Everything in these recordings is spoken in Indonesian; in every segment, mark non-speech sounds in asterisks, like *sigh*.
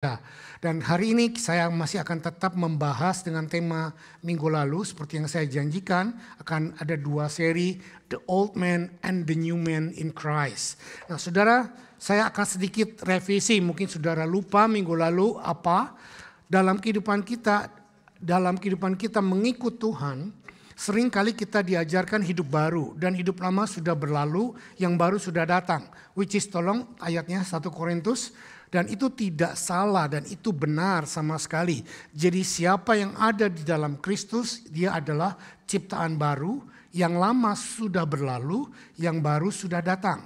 Ya, dan hari ini saya masih akan tetap membahas dengan tema minggu lalu seperti yang saya janjikan akan ada dua seri The Old Man and the New Man in Christ. Nah, Saudara, saya akan sedikit revisi mungkin Saudara lupa minggu lalu apa dalam kehidupan kita dalam kehidupan kita mengikut Tuhan seringkali kita diajarkan hidup baru dan hidup lama sudah berlalu, yang baru sudah datang. Which is tolong ayatnya 1 Korintus dan itu tidak salah dan itu benar sama sekali. Jadi siapa yang ada di dalam Kristus, dia adalah ciptaan baru, yang lama sudah berlalu, yang baru sudah datang.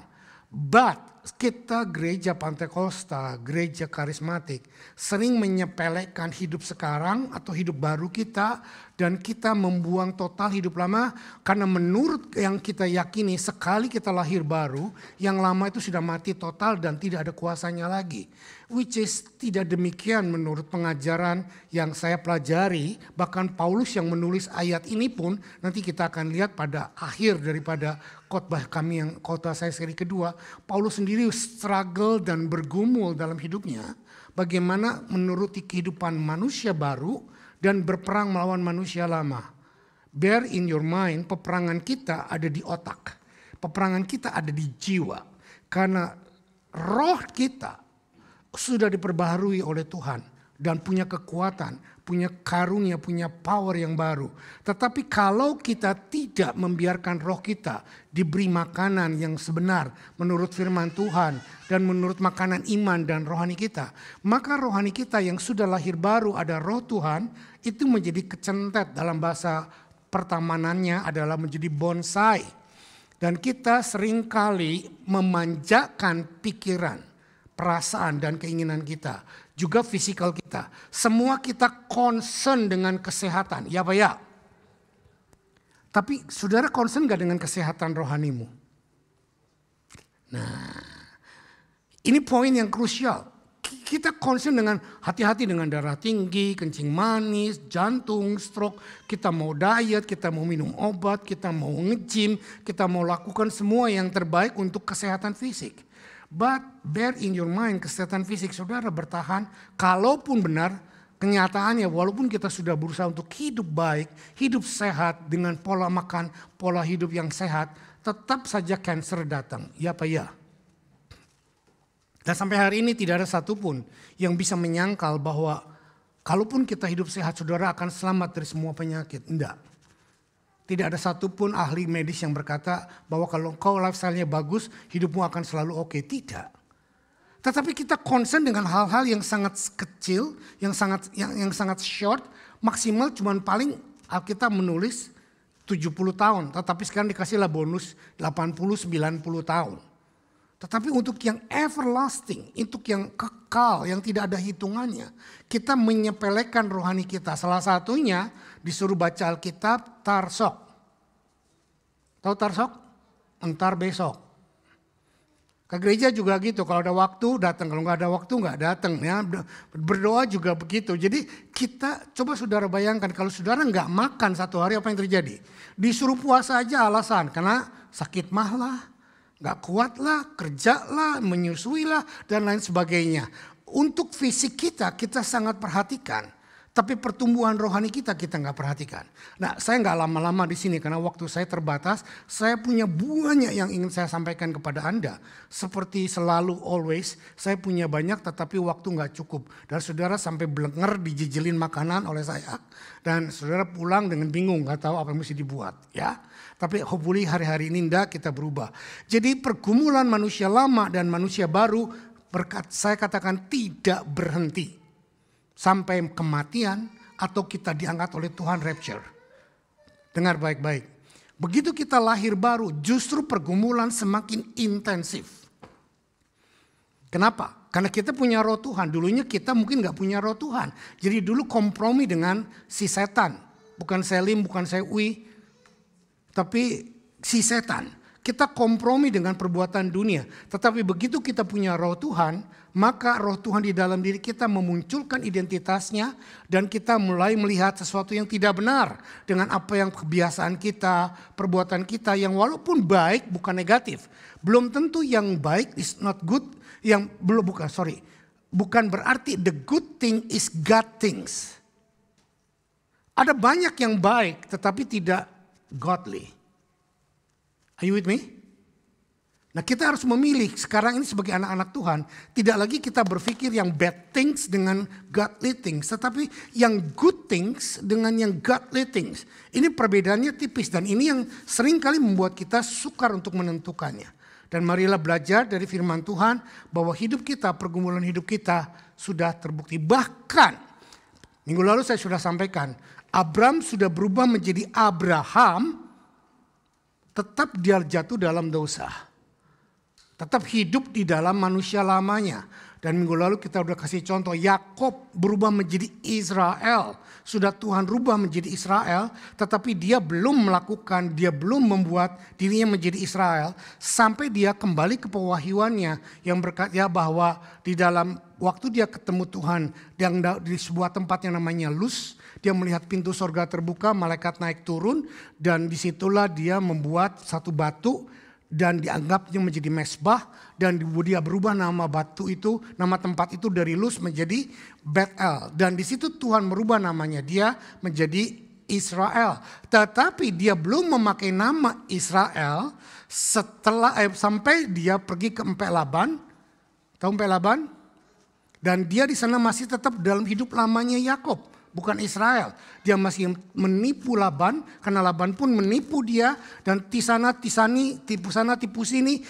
But kita gereja Pantekosta, gereja karismatik sering menyepelekan hidup sekarang atau hidup baru kita dan kita membuang total hidup lama karena menurut yang kita yakini sekali kita lahir baru, yang lama itu sudah mati total dan tidak ada kuasanya lagi. Which is tidak demikian menurut pengajaran yang saya pelajari. Bahkan Paulus yang menulis ayat ini pun nanti kita akan lihat pada akhir daripada khotbah kami yang kota saya seri kedua. Paulus sendiri struggle dan bergumul dalam hidupnya. Bagaimana menuruti kehidupan manusia baru dan berperang melawan manusia lama. Bear in your mind, peperangan kita ada di otak. Peperangan kita ada di jiwa. Karena roh kita sudah diperbaharui oleh Tuhan dan punya kekuatan, punya karunia, punya power yang baru. Tetapi kalau kita tidak membiarkan roh kita diberi makanan yang sebenar menurut firman Tuhan dan menurut makanan iman dan rohani kita, maka rohani kita yang sudah lahir baru ada roh Tuhan itu menjadi kecentet dalam bahasa pertamanannya adalah menjadi bonsai. Dan kita seringkali memanjakan pikiran perasaan dan keinginan kita, juga fisikal kita. Semua kita concern dengan kesehatan, ya Pak ya? Tapi saudara concern gak dengan kesehatan rohanimu? Nah, ini poin yang krusial. Kita concern dengan hati-hati dengan darah tinggi, kencing manis, jantung, stroke. Kita mau diet, kita mau minum obat, kita mau nge-gym, kita mau lakukan semua yang terbaik untuk kesehatan fisik. But bear in your mind kesehatan fisik saudara bertahan. Kalaupun benar kenyataannya walaupun kita sudah berusaha untuk hidup baik, hidup sehat dengan pola makan, pola hidup yang sehat. Tetap saja cancer datang. Ya pak ya? Dan sampai hari ini tidak ada satupun yang bisa menyangkal bahwa kalaupun kita hidup sehat saudara akan selamat dari semua penyakit. Enggak. Tidak ada satupun ahli medis yang berkata bahwa kalau engkau lifestyle-nya bagus, hidupmu akan selalu oke. Okay. Tidak. Tetapi kita concern dengan hal-hal yang sangat kecil, yang sangat yang, yang sangat short, maksimal cuman paling kita menulis 70 tahun, tetapi sekarang dikasihlah bonus 80 90 tahun. Tetapi untuk yang everlasting, untuk yang kekal, yang tidak ada hitungannya, kita menyepelekan rohani kita. Salah satunya disuruh baca Alkitab tarsok. Tahu tarsok? Entar besok. Ke gereja juga gitu, kalau ada waktu datang, kalau nggak ada waktu nggak datang ya. Berdoa juga begitu. Jadi kita coba saudara bayangkan kalau saudara nggak makan satu hari apa yang terjadi? Disuruh puasa aja alasan karena sakit mah lah nggak kuat lah, kerja lah, menyusui lah dan lain sebagainya. Untuk fisik kita kita sangat perhatikan. Tapi pertumbuhan rohani kita kita nggak perhatikan. Nah, saya nggak lama-lama di sini karena waktu saya terbatas. Saya punya banyak yang ingin saya sampaikan kepada anda. Seperti selalu always, saya punya banyak tetapi waktu nggak cukup. Dan saudara sampai belenger dijijilin makanan oleh saya. Dan saudara pulang dengan bingung nggak tahu apa yang mesti dibuat. Ya, tapi hopefully hari-hari ini ndak kita berubah. Jadi pergumulan manusia lama dan manusia baru berkat saya katakan tidak berhenti sampai kematian atau kita diangkat oleh Tuhan rapture. Dengar baik-baik. Begitu kita lahir baru, justru pergumulan semakin intensif. Kenapa? Karena kita punya roh Tuhan. Dulunya kita mungkin gak punya roh Tuhan. Jadi dulu kompromi dengan si setan. Bukan Selim, bukan Sewi, tapi si setan. Kita kompromi dengan perbuatan dunia. Tetapi begitu kita punya roh Tuhan, maka roh Tuhan di dalam diri kita memunculkan identitasnya dan kita mulai melihat sesuatu yang tidak benar dengan apa yang kebiasaan kita, perbuatan kita yang walaupun baik bukan negatif. Belum tentu yang baik is not good, yang belum bukan sorry. Bukan berarti the good thing is God things. Ada banyak yang baik tetapi tidak godly. Are you with me? Nah kita harus memilih sekarang ini sebagai anak-anak Tuhan. Tidak lagi kita berpikir yang bad things dengan godly things. Tetapi yang good things dengan yang godly things. Ini perbedaannya tipis dan ini yang seringkali membuat kita sukar untuk menentukannya. Dan marilah belajar dari firman Tuhan bahwa hidup kita, pergumulan hidup kita sudah terbukti. Bahkan minggu lalu saya sudah sampaikan. Abram sudah berubah menjadi Abraham tetap dia jatuh dalam dosa tetap hidup di dalam manusia lamanya. Dan minggu lalu kita sudah kasih contoh Yakob berubah menjadi Israel. Sudah Tuhan rubah menjadi Israel, tetapi dia belum melakukan, dia belum membuat dirinya menjadi Israel sampai dia kembali ke pewahyuannya yang berkata bahwa di dalam waktu dia ketemu Tuhan yang di sebuah tempat yang namanya Luz, dia melihat pintu surga terbuka, malaikat naik turun dan disitulah dia membuat satu batu dan dianggapnya menjadi mesbah dan dia berubah nama batu itu nama tempat itu dari Luz menjadi Bethel dan di situ Tuhan merubah namanya dia menjadi Israel tetapi dia belum memakai nama Israel setelah eh, sampai dia pergi ke Empek Laban tahu Empek Laban dan dia di sana masih tetap dalam hidup lamanya Yakob bukan Israel. Dia masih menipu Laban karena Laban pun menipu dia dan tisana tisani tipu sana tipu sini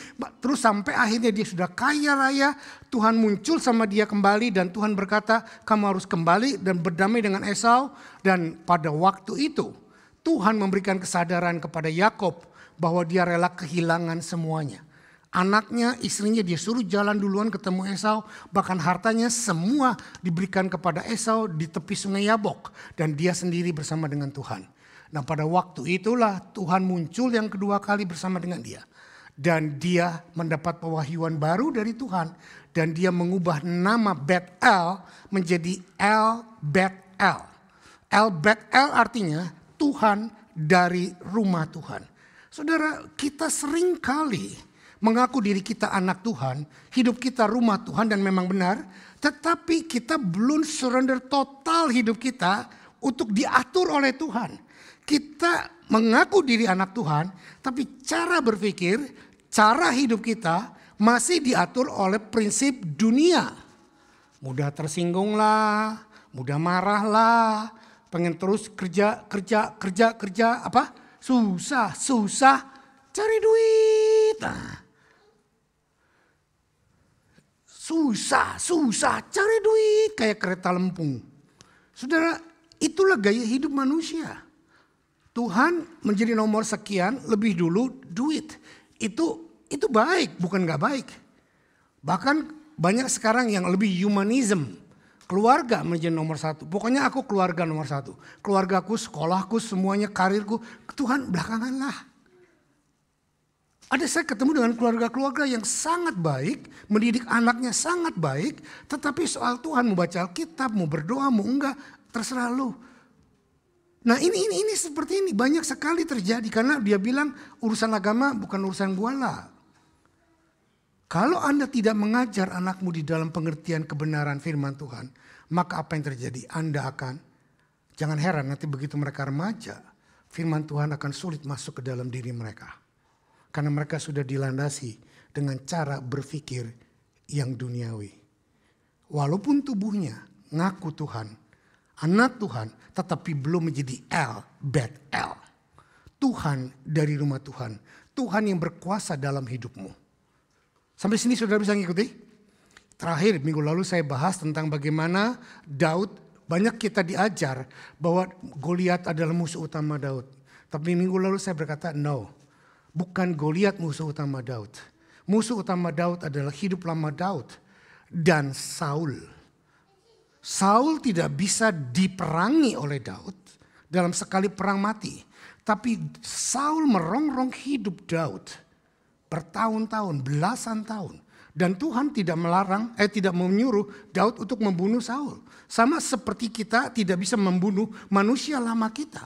terus sampai akhirnya dia sudah kaya raya Tuhan muncul sama dia kembali dan Tuhan berkata kamu harus kembali dan berdamai dengan Esau dan pada waktu itu Tuhan memberikan kesadaran kepada Yakob bahwa dia rela kehilangan semuanya anaknya, istrinya dia suruh jalan duluan ketemu Esau, bahkan hartanya semua diberikan kepada Esau di tepi sungai Yabok dan dia sendiri bersama dengan Tuhan. Nah, pada waktu itulah Tuhan muncul yang kedua kali bersama dengan dia. Dan dia mendapat pewahyuan baru dari Tuhan dan dia mengubah nama Bet El menjadi El Bet El. El Bet El artinya Tuhan dari rumah Tuhan. Saudara, kita sering kali mengaku diri kita anak Tuhan, hidup kita rumah Tuhan dan memang benar, tetapi kita belum surrender total hidup kita untuk diatur oleh Tuhan. Kita mengaku diri anak Tuhan, tapi cara berpikir, cara hidup kita masih diatur oleh prinsip dunia. Mudah tersinggunglah, mudah marahlah, pengen terus kerja kerja kerja kerja apa? Susah, susah cari duit susah, susah cari duit kayak kereta lempung. Saudara, itulah gaya hidup manusia. Tuhan menjadi nomor sekian lebih dulu duit. Itu itu baik, bukan nggak baik. Bahkan banyak sekarang yang lebih humanism. Keluarga menjadi nomor satu. Pokoknya aku keluarga nomor satu. Keluargaku, sekolahku, semuanya, karirku. Tuhan belakangan lah. Ada saya ketemu dengan keluarga-keluarga yang sangat baik, mendidik anaknya sangat baik, tetapi soal Tuhan mau baca Alkitab, mau berdoa, mau enggak, terserah lu. Nah ini ini ini seperti ini banyak sekali terjadi karena dia bilang urusan agama bukan urusan gua lah. Kalau Anda tidak mengajar anakmu di dalam pengertian kebenaran firman Tuhan, maka apa yang terjadi? Anda akan jangan heran nanti begitu mereka remaja, firman Tuhan akan sulit masuk ke dalam diri mereka. Karena mereka sudah dilandasi dengan cara berpikir yang duniawi. Walaupun tubuhnya ngaku Tuhan, anak Tuhan, tetapi belum menjadi L, bad L, Tuhan dari rumah Tuhan. Tuhan yang berkuasa dalam hidupmu. Sampai sini sudah bisa ngikuti? Terakhir minggu lalu saya bahas tentang bagaimana Daud banyak kita diajar bahwa Goliat adalah musuh utama Daud. Tapi minggu lalu saya berkata no. Bukan Goliat musuh utama Daud. Musuh utama Daud adalah hidup lama Daud dan Saul. Saul tidak bisa diperangi oleh Daud dalam sekali perang mati. Tapi Saul merongrong hidup Daud bertahun-tahun, belasan tahun. Dan Tuhan tidak melarang, eh tidak menyuruh Daud untuk membunuh Saul. Sama seperti kita tidak bisa membunuh manusia lama kita.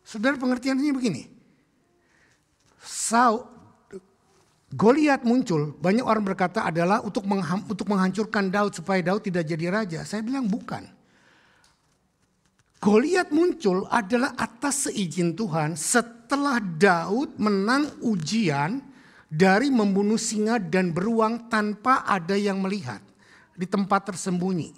Saudara pengertiannya begini. Saul Goliat muncul, banyak orang berkata adalah untuk untuk menghancurkan Daud supaya Daud tidak jadi raja. Saya bilang bukan. Goliat muncul adalah atas seizin Tuhan setelah Daud menang ujian dari membunuh singa dan beruang tanpa ada yang melihat di tempat tersembunyi.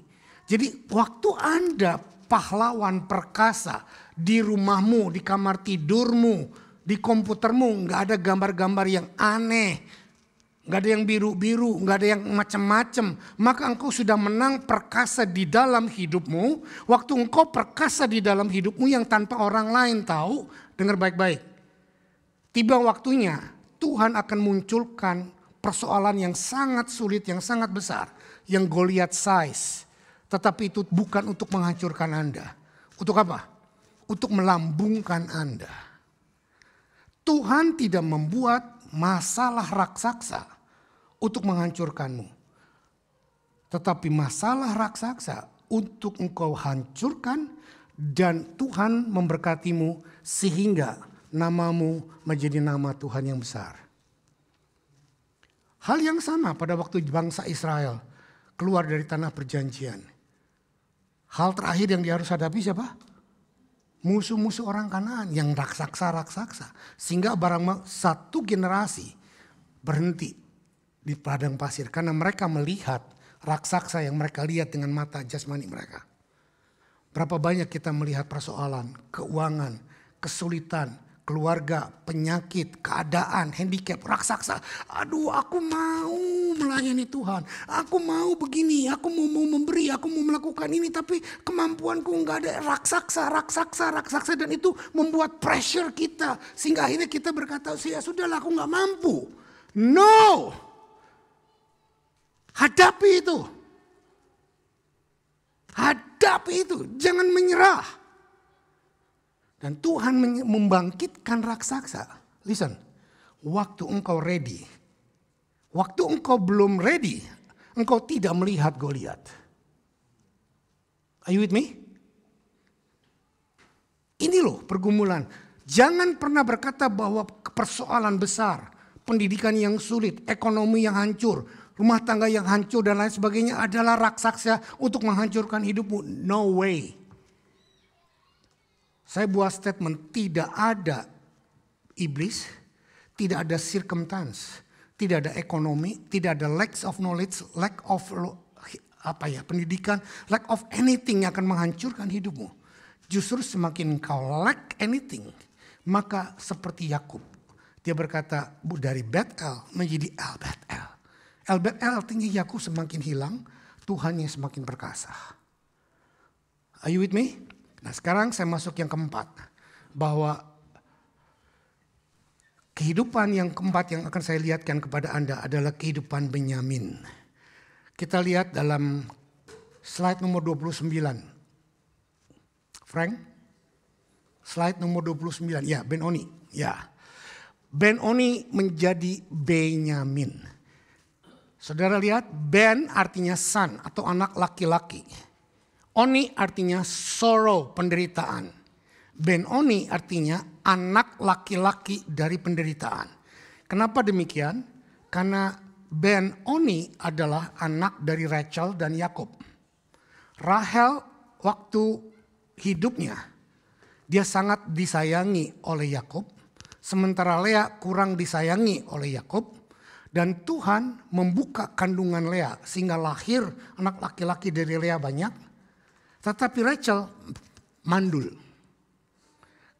Jadi waktu Anda pahlawan perkasa di rumahmu, di kamar tidurmu, di komputermu nggak ada gambar-gambar yang aneh, nggak ada yang biru-biru, nggak ada yang macam-macam. Maka engkau sudah menang perkasa di dalam hidupmu. Waktu engkau perkasa di dalam hidupmu yang tanpa orang lain tahu, dengar baik-baik. Tiba waktunya Tuhan akan munculkan persoalan yang sangat sulit, yang sangat besar, yang Goliat size. Tetapi itu bukan untuk menghancurkan Anda. Untuk apa? Untuk melambungkan Anda. Tuhan tidak membuat masalah raksasa untuk menghancurkanmu. Tetapi masalah raksasa untuk engkau hancurkan dan Tuhan memberkatimu sehingga namamu menjadi nama Tuhan yang besar. Hal yang sama pada waktu bangsa Israel keluar dari tanah perjanjian. Hal terakhir yang dia harus hadapi siapa? musuh-musuh orang kanan yang raksasa-raksasa. Sehingga barang satu generasi berhenti di padang pasir karena mereka melihat raksasa yang mereka lihat dengan mata jasmani mereka. Berapa banyak kita melihat persoalan, keuangan, kesulitan, keluarga, penyakit, keadaan, handicap, raksasa. Aduh, aku mau melayani Tuhan. Aku mau begini, aku mau, mau memberi, aku mau melakukan ini, tapi kemampuanku nggak ada raksasa, raksasa, raksasa, dan itu membuat pressure kita sehingga akhirnya kita berkata, ya sudahlah, aku nggak mampu. No, hadapi itu, hadapi itu, jangan menyerah. Dan Tuhan membangkitkan raksasa. Listen, waktu engkau ready. Waktu engkau belum ready, engkau tidak melihat Goliat. Are you with me? Ini loh pergumulan. Jangan pernah berkata bahwa persoalan besar, pendidikan yang sulit, ekonomi yang hancur, rumah tangga yang hancur dan lain sebagainya adalah raksasa untuk menghancurkan hidupmu. No way. Saya buat statement tidak ada iblis, tidak ada circumstance, tidak ada ekonomi, tidak ada lack of knowledge, lack of apa ya pendidikan, lack of anything yang akan menghancurkan hidupmu. Justru semakin kau lack anything, maka seperti Yakub, dia berkata bu dari Bethel menjadi El Bethel. El Bethel tinggi Yakub semakin hilang, Tuhannya semakin perkasa. Are you with me? Nah sekarang saya masuk yang keempat. Bahwa kehidupan yang keempat yang akan saya lihatkan kepada Anda adalah kehidupan Benyamin. Kita lihat dalam slide nomor 29. Frank? Slide nomor 29. Ya, Ben Oni. Ya. Ben Oni menjadi Benyamin. Saudara lihat, Ben artinya son atau anak laki-laki. Oni artinya sorrow, penderitaan. Ben Oni artinya anak laki-laki dari penderitaan. Kenapa demikian? Karena Ben Oni adalah anak dari Rachel dan Yakub. Rahel waktu hidupnya dia sangat disayangi oleh Yakub, sementara Lea kurang disayangi oleh Yakub dan Tuhan membuka kandungan Lea sehingga lahir anak laki-laki dari Lea banyak tetapi Rachel mandul.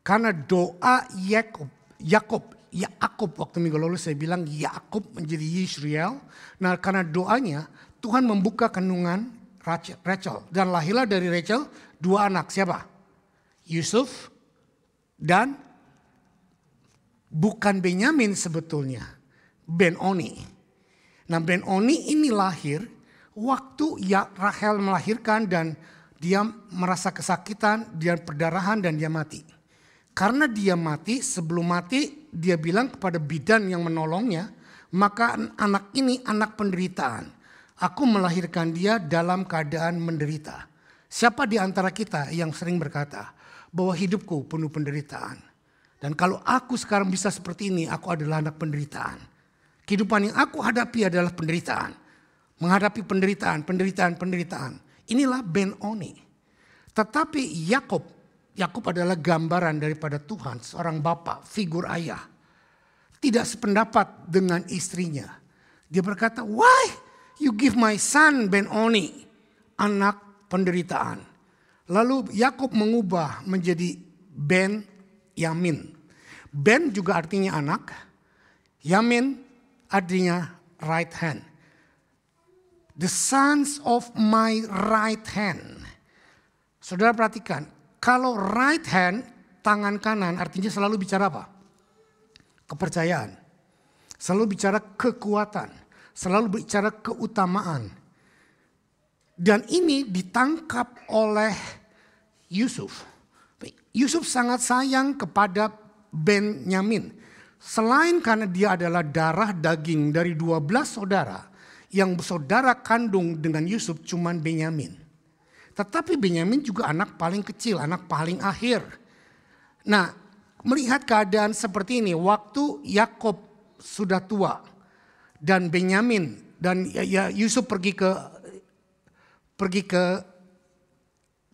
Karena doa Yakub, Yakub, Yakub waktu minggu lalu saya bilang Yakub menjadi Israel. Nah karena doanya Tuhan membuka kandungan Rachel. Dan lahirlah dari Rachel dua anak. Siapa? Yusuf dan bukan Benyamin sebetulnya. Ben Oni. Nah Ben Oni ini lahir waktu ya Rahel melahirkan dan dia merasa kesakitan, dia perdarahan dan dia mati. Karena dia mati, sebelum mati dia bilang kepada bidan yang menolongnya, maka anak ini anak penderitaan. Aku melahirkan dia dalam keadaan menderita. Siapa di antara kita yang sering berkata bahwa hidupku penuh penderitaan? Dan kalau aku sekarang bisa seperti ini, aku adalah anak penderitaan. Kehidupan yang aku hadapi adalah penderitaan. Menghadapi penderitaan, penderitaan, penderitaan. Inilah Ben Oni. Tetapi Yakub, Yakub adalah gambaran daripada Tuhan, seorang bapak, figur ayah. Tidak sependapat dengan istrinya. Dia berkata, why you give my son Ben Oni, anak penderitaan. Lalu Yakub mengubah menjadi Ben Yamin. Ben juga artinya anak, Yamin artinya right hand. The sons of my right hand. Saudara perhatikan, kalau right hand, tangan kanan artinya selalu bicara apa? Kepercayaan. Selalu bicara kekuatan. Selalu bicara keutamaan. Dan ini ditangkap oleh Yusuf. Yusuf sangat sayang kepada Benyamin. Selain karena dia adalah darah daging dari 12 saudara, yang saudara kandung dengan Yusuf cuman Benyamin. Tetapi Benyamin juga anak paling kecil, anak paling akhir. Nah, melihat keadaan seperti ini, waktu Yakob sudah tua dan Benyamin dan ya, ya, Yusuf pergi ke pergi ke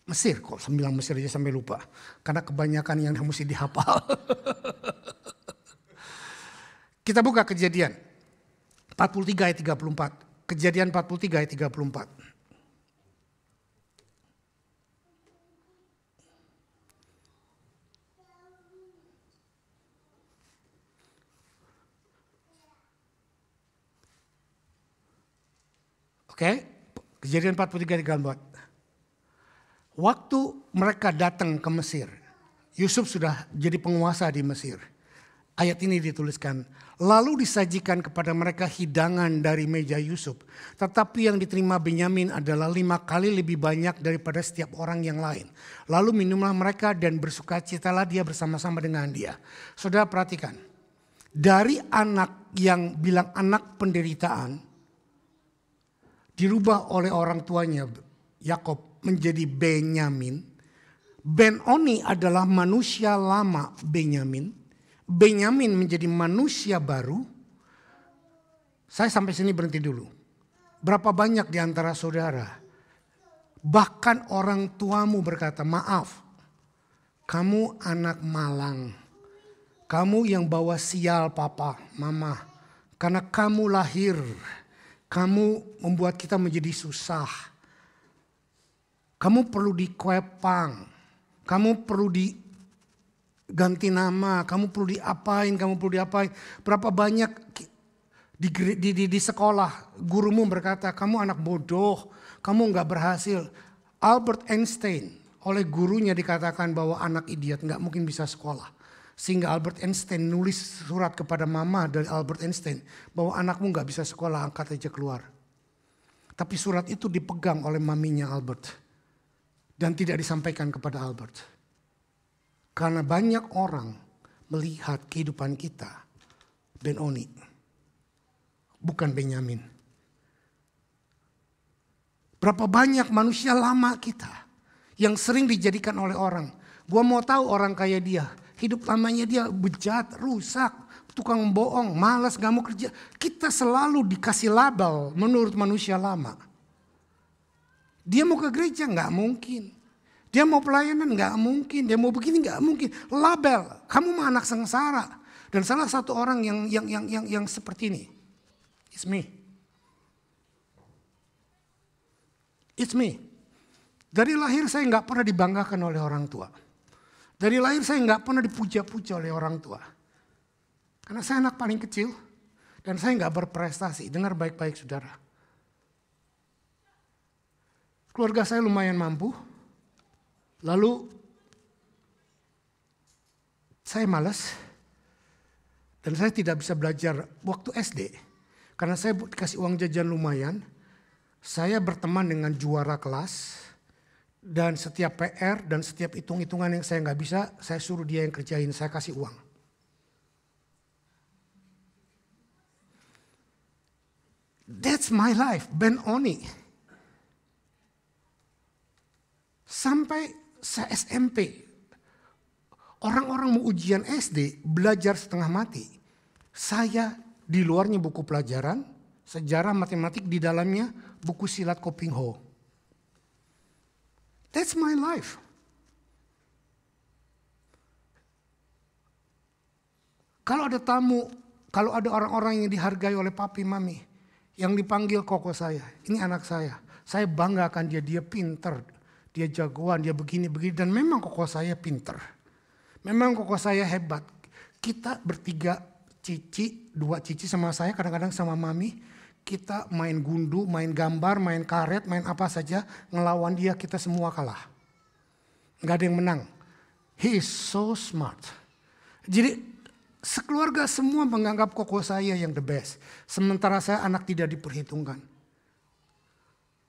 Mesir kok sembilan Mesir aja sampai lupa karena kebanyakan yang mesti dihafal. *laughs* Kita buka kejadian 43 ayat 34. Kejadian 43 ayat 34. Oke, okay? kejadian 43 di 34. Waktu mereka datang ke Mesir, Yusuf sudah jadi penguasa di Mesir. Ayat ini dituliskan, Lalu disajikan kepada mereka hidangan dari meja Yusuf. Tetapi yang diterima Benyamin adalah lima kali lebih banyak daripada setiap orang yang lain. Lalu minumlah mereka dan bersuka bersukacitalah dia bersama-sama dengan dia. Saudara perhatikan. Dari anak yang bilang anak penderitaan. Dirubah oleh orang tuanya Yakob menjadi Benyamin. Benoni adalah manusia lama Benyamin Benyamin menjadi manusia baru, saya sampai sini berhenti dulu. Berapa banyak di antara saudara, bahkan orang tuamu berkata, "Maaf, kamu anak malang, kamu yang bawa sial, papa, mama, karena kamu lahir, kamu membuat kita menjadi susah, kamu perlu dikuepang, kamu perlu di ganti nama, kamu perlu diapain, kamu perlu diapain. Berapa banyak di, di, di, di sekolah gurumu berkata, kamu anak bodoh, kamu nggak berhasil. Albert Einstein oleh gurunya dikatakan bahwa anak idiot nggak mungkin bisa sekolah. Sehingga Albert Einstein nulis surat kepada mama dari Albert Einstein bahwa anakmu nggak bisa sekolah, angkat aja keluar. Tapi surat itu dipegang oleh maminya Albert dan tidak disampaikan kepada Albert. Karena banyak orang melihat kehidupan kita Ben Oni. bukan Benyamin. Berapa banyak manusia lama kita yang sering dijadikan oleh orang. Gua mau tahu orang kayak dia, hidup lamanya dia bejat, rusak, tukang bohong, malas, gak mau kerja. Kita selalu dikasih label menurut manusia lama. Dia mau ke gereja nggak mungkin. Dia mau pelayanan nggak mungkin, dia mau begini nggak mungkin. Label, kamu mah anak sengsara. Dan salah satu orang yang yang yang yang, yang seperti ini, it's me. It's me. Dari lahir saya nggak pernah dibanggakan oleh orang tua. Dari lahir saya nggak pernah dipuja-puja oleh orang tua. Karena saya anak paling kecil dan saya nggak berprestasi. Dengar baik-baik saudara. Keluarga saya lumayan mampu, Lalu saya malas dan saya tidak bisa belajar waktu SD karena saya dikasih uang jajan lumayan. Saya berteman dengan juara kelas dan setiap PR dan setiap hitung-hitungan yang saya nggak bisa, saya suruh dia yang kerjain, saya kasih uang. That's my life, Ben Oni. Sampai saya smp Orang-orang mau ujian SD belajar setengah mati. Saya di luarnya buku pelajaran, sejarah matematik di dalamnya buku silat Koping Ho. That's my life. Kalau ada tamu, kalau ada orang-orang yang dihargai oleh papi mami, yang dipanggil koko saya, ini anak saya. Saya bangga akan dia, dia pinter, dia jagoan, dia begini-begini. Dan memang koko saya pinter. Memang koko saya hebat. Kita bertiga cici, dua cici sama saya, kadang-kadang sama mami. Kita main gundu, main gambar, main karet, main apa saja. Ngelawan dia kita semua kalah. Gak ada yang menang. He is so smart. Jadi sekeluarga semua menganggap koko saya yang the best. Sementara saya anak tidak diperhitungkan.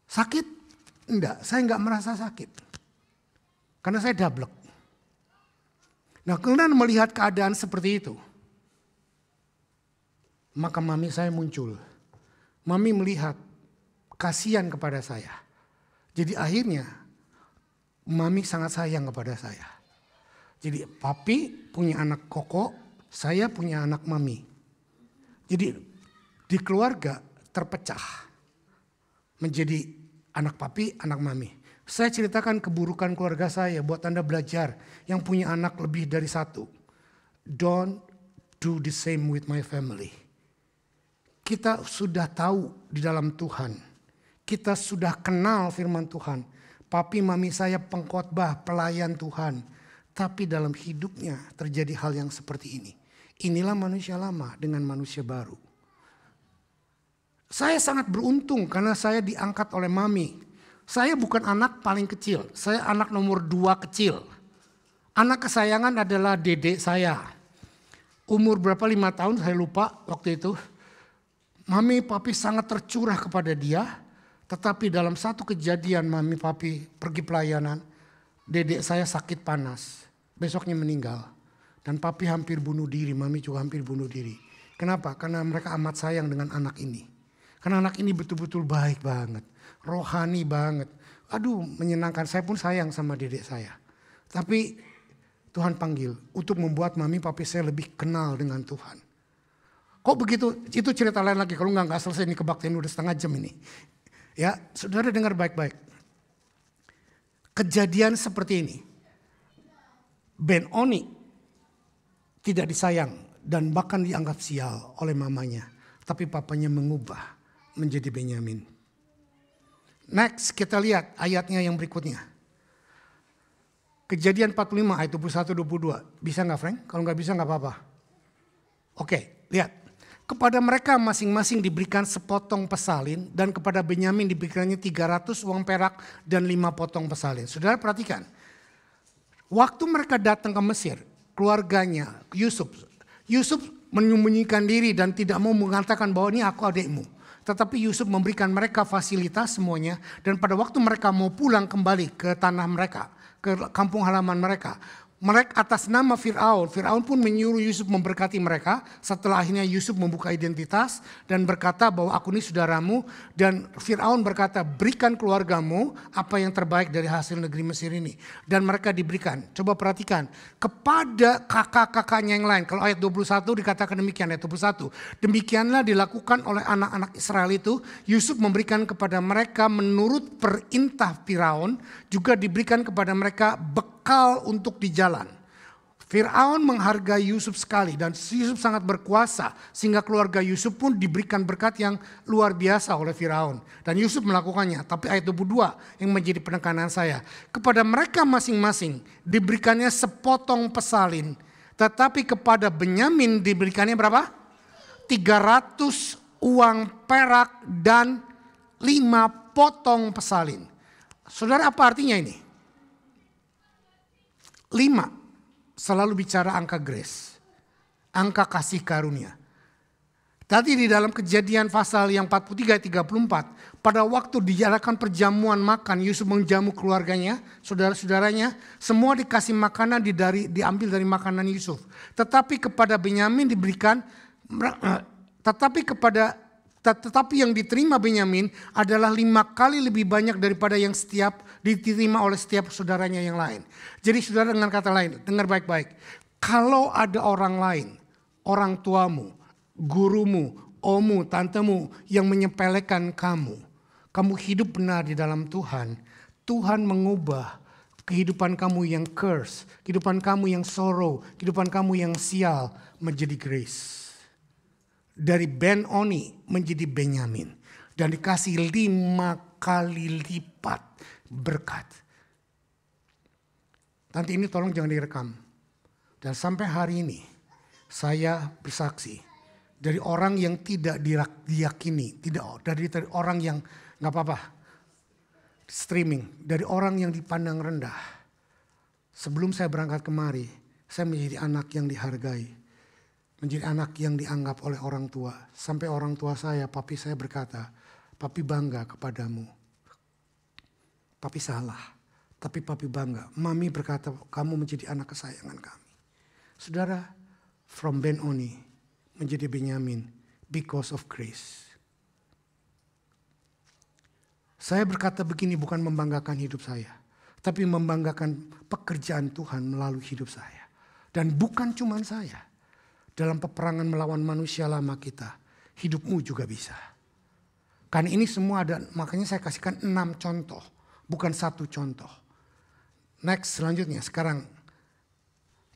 Sakit, Enggak, saya enggak merasa sakit. Karena saya dablek. Nah kemudian melihat keadaan seperti itu. Maka mami saya muncul. Mami melihat kasihan kepada saya. Jadi akhirnya mami sangat sayang kepada saya. Jadi papi punya anak koko, saya punya anak mami. Jadi di keluarga terpecah menjadi anak papi, anak mami. Saya ceritakan keburukan keluarga saya buat Anda belajar yang punya anak lebih dari satu. Don't do the same with my family. Kita sudah tahu di dalam Tuhan. Kita sudah kenal firman Tuhan. Papi mami saya pengkhotbah pelayan Tuhan. Tapi dalam hidupnya terjadi hal yang seperti ini. Inilah manusia lama dengan manusia baru. Saya sangat beruntung karena saya diangkat oleh mami. Saya bukan anak paling kecil, saya anak nomor dua kecil. Anak kesayangan adalah dedek saya. Umur berapa lima tahun saya lupa waktu itu. Mami papi sangat tercurah kepada dia. Tetapi dalam satu kejadian mami papi pergi pelayanan. Dedek saya sakit panas. Besoknya meninggal. Dan papi hampir bunuh diri, mami juga hampir bunuh diri. Kenapa? Karena mereka amat sayang dengan anak ini. Karena anak ini betul-betul baik banget, rohani banget. Aduh menyenangkan, saya pun sayang sama dedek saya. Tapi Tuhan panggil untuk membuat mami papi saya lebih kenal dengan Tuhan. Kok begitu? Itu cerita lain lagi. Kalau enggak, nggak selesai ini kebaktian udah setengah jam ini. Ya, saudara dengar baik-baik. Kejadian seperti ini. Ben Oni tidak disayang dan bahkan dianggap sial oleh mamanya. Tapi papanya mengubah menjadi Benyamin. Next kita lihat ayatnya yang berikutnya. Kejadian 45 ayat 21 22. Bisa nggak Frank? Kalau nggak bisa nggak apa-apa. Oke, lihat. Kepada mereka masing-masing diberikan sepotong pesalin dan kepada Benyamin diberikannya 300 uang perak dan 5 potong pesalin. Saudara perhatikan. Waktu mereka datang ke Mesir, keluarganya Yusuf, Yusuf menyembunyikan diri dan tidak mau mengatakan bahwa ini aku adikmu. Tetapi Yusuf memberikan mereka fasilitas semuanya dan pada waktu mereka mau pulang kembali ke tanah mereka, ke kampung halaman mereka, mereka atas nama Fir'aun. Fir'aun pun menyuruh Yusuf memberkati mereka. Setelah akhirnya Yusuf membuka identitas dan berkata bahwa aku ini saudaramu. Dan Fir'aun berkata berikan keluargamu apa yang terbaik dari hasil negeri Mesir ini. Dan mereka diberikan. Coba perhatikan. Kepada kakak-kakaknya yang lain. Kalau ayat 21 dikatakan demikian ayat 21. Demikianlah dilakukan oleh anak-anak Israel itu. Yusuf memberikan kepada mereka menurut perintah Fir'aun. Juga diberikan kepada mereka bekal akal untuk di jalan. Fir'aun menghargai Yusuf sekali dan Yusuf sangat berkuasa sehingga keluarga Yusuf pun diberikan berkat yang luar biasa oleh Fir'aun. Dan Yusuf melakukannya. Tapi ayat 22 yang menjadi penekanan saya. Kepada mereka masing-masing diberikannya sepotong pesalin. Tetapi kepada Benyamin diberikannya berapa? 300 uang perak dan 5 potong pesalin. Saudara apa artinya ini? Lima, selalu bicara angka grace. Angka kasih karunia. Tadi di dalam kejadian pasal yang 43-34, pada waktu diadakan perjamuan makan, Yusuf menjamu keluarganya, saudara-saudaranya, semua dikasih makanan di dari diambil dari makanan Yusuf. Tetapi kepada Benyamin diberikan, *clears throat* tetapi kepada tetapi yang diterima Benyamin adalah lima kali lebih banyak daripada yang setiap diterima oleh setiap saudaranya yang lain. Jadi saudara dengan kata lain, dengar baik-baik. Kalau ada orang lain, orang tuamu, gurumu, omu, tantemu yang menyepelekan kamu. Kamu hidup benar di dalam Tuhan. Tuhan mengubah kehidupan kamu yang curse, kehidupan kamu yang sorrow, kehidupan kamu yang sial menjadi grace dari Ben Oni menjadi Benyamin dan dikasih lima kali lipat berkat. Nanti ini tolong jangan direkam. Dan sampai hari ini saya bersaksi dari orang yang tidak diyakini, tidak dari, dari orang yang nggak apa-apa streaming, dari orang yang dipandang rendah. Sebelum saya berangkat kemari, saya menjadi anak yang dihargai menjadi anak yang dianggap oleh orang tua. Sampai orang tua saya, papi saya berkata, papi bangga kepadamu. Papi salah, tapi papi bangga. Mami berkata, kamu menjadi anak kesayangan kami. Saudara, from Ben Oni menjadi Benyamin because of grace. Saya berkata begini bukan membanggakan hidup saya, tapi membanggakan pekerjaan Tuhan melalui hidup saya. Dan bukan cuma saya, dalam peperangan melawan manusia lama kita. Hidupmu juga bisa. Karena ini semua ada, makanya saya kasihkan enam contoh, bukan satu contoh. Next selanjutnya sekarang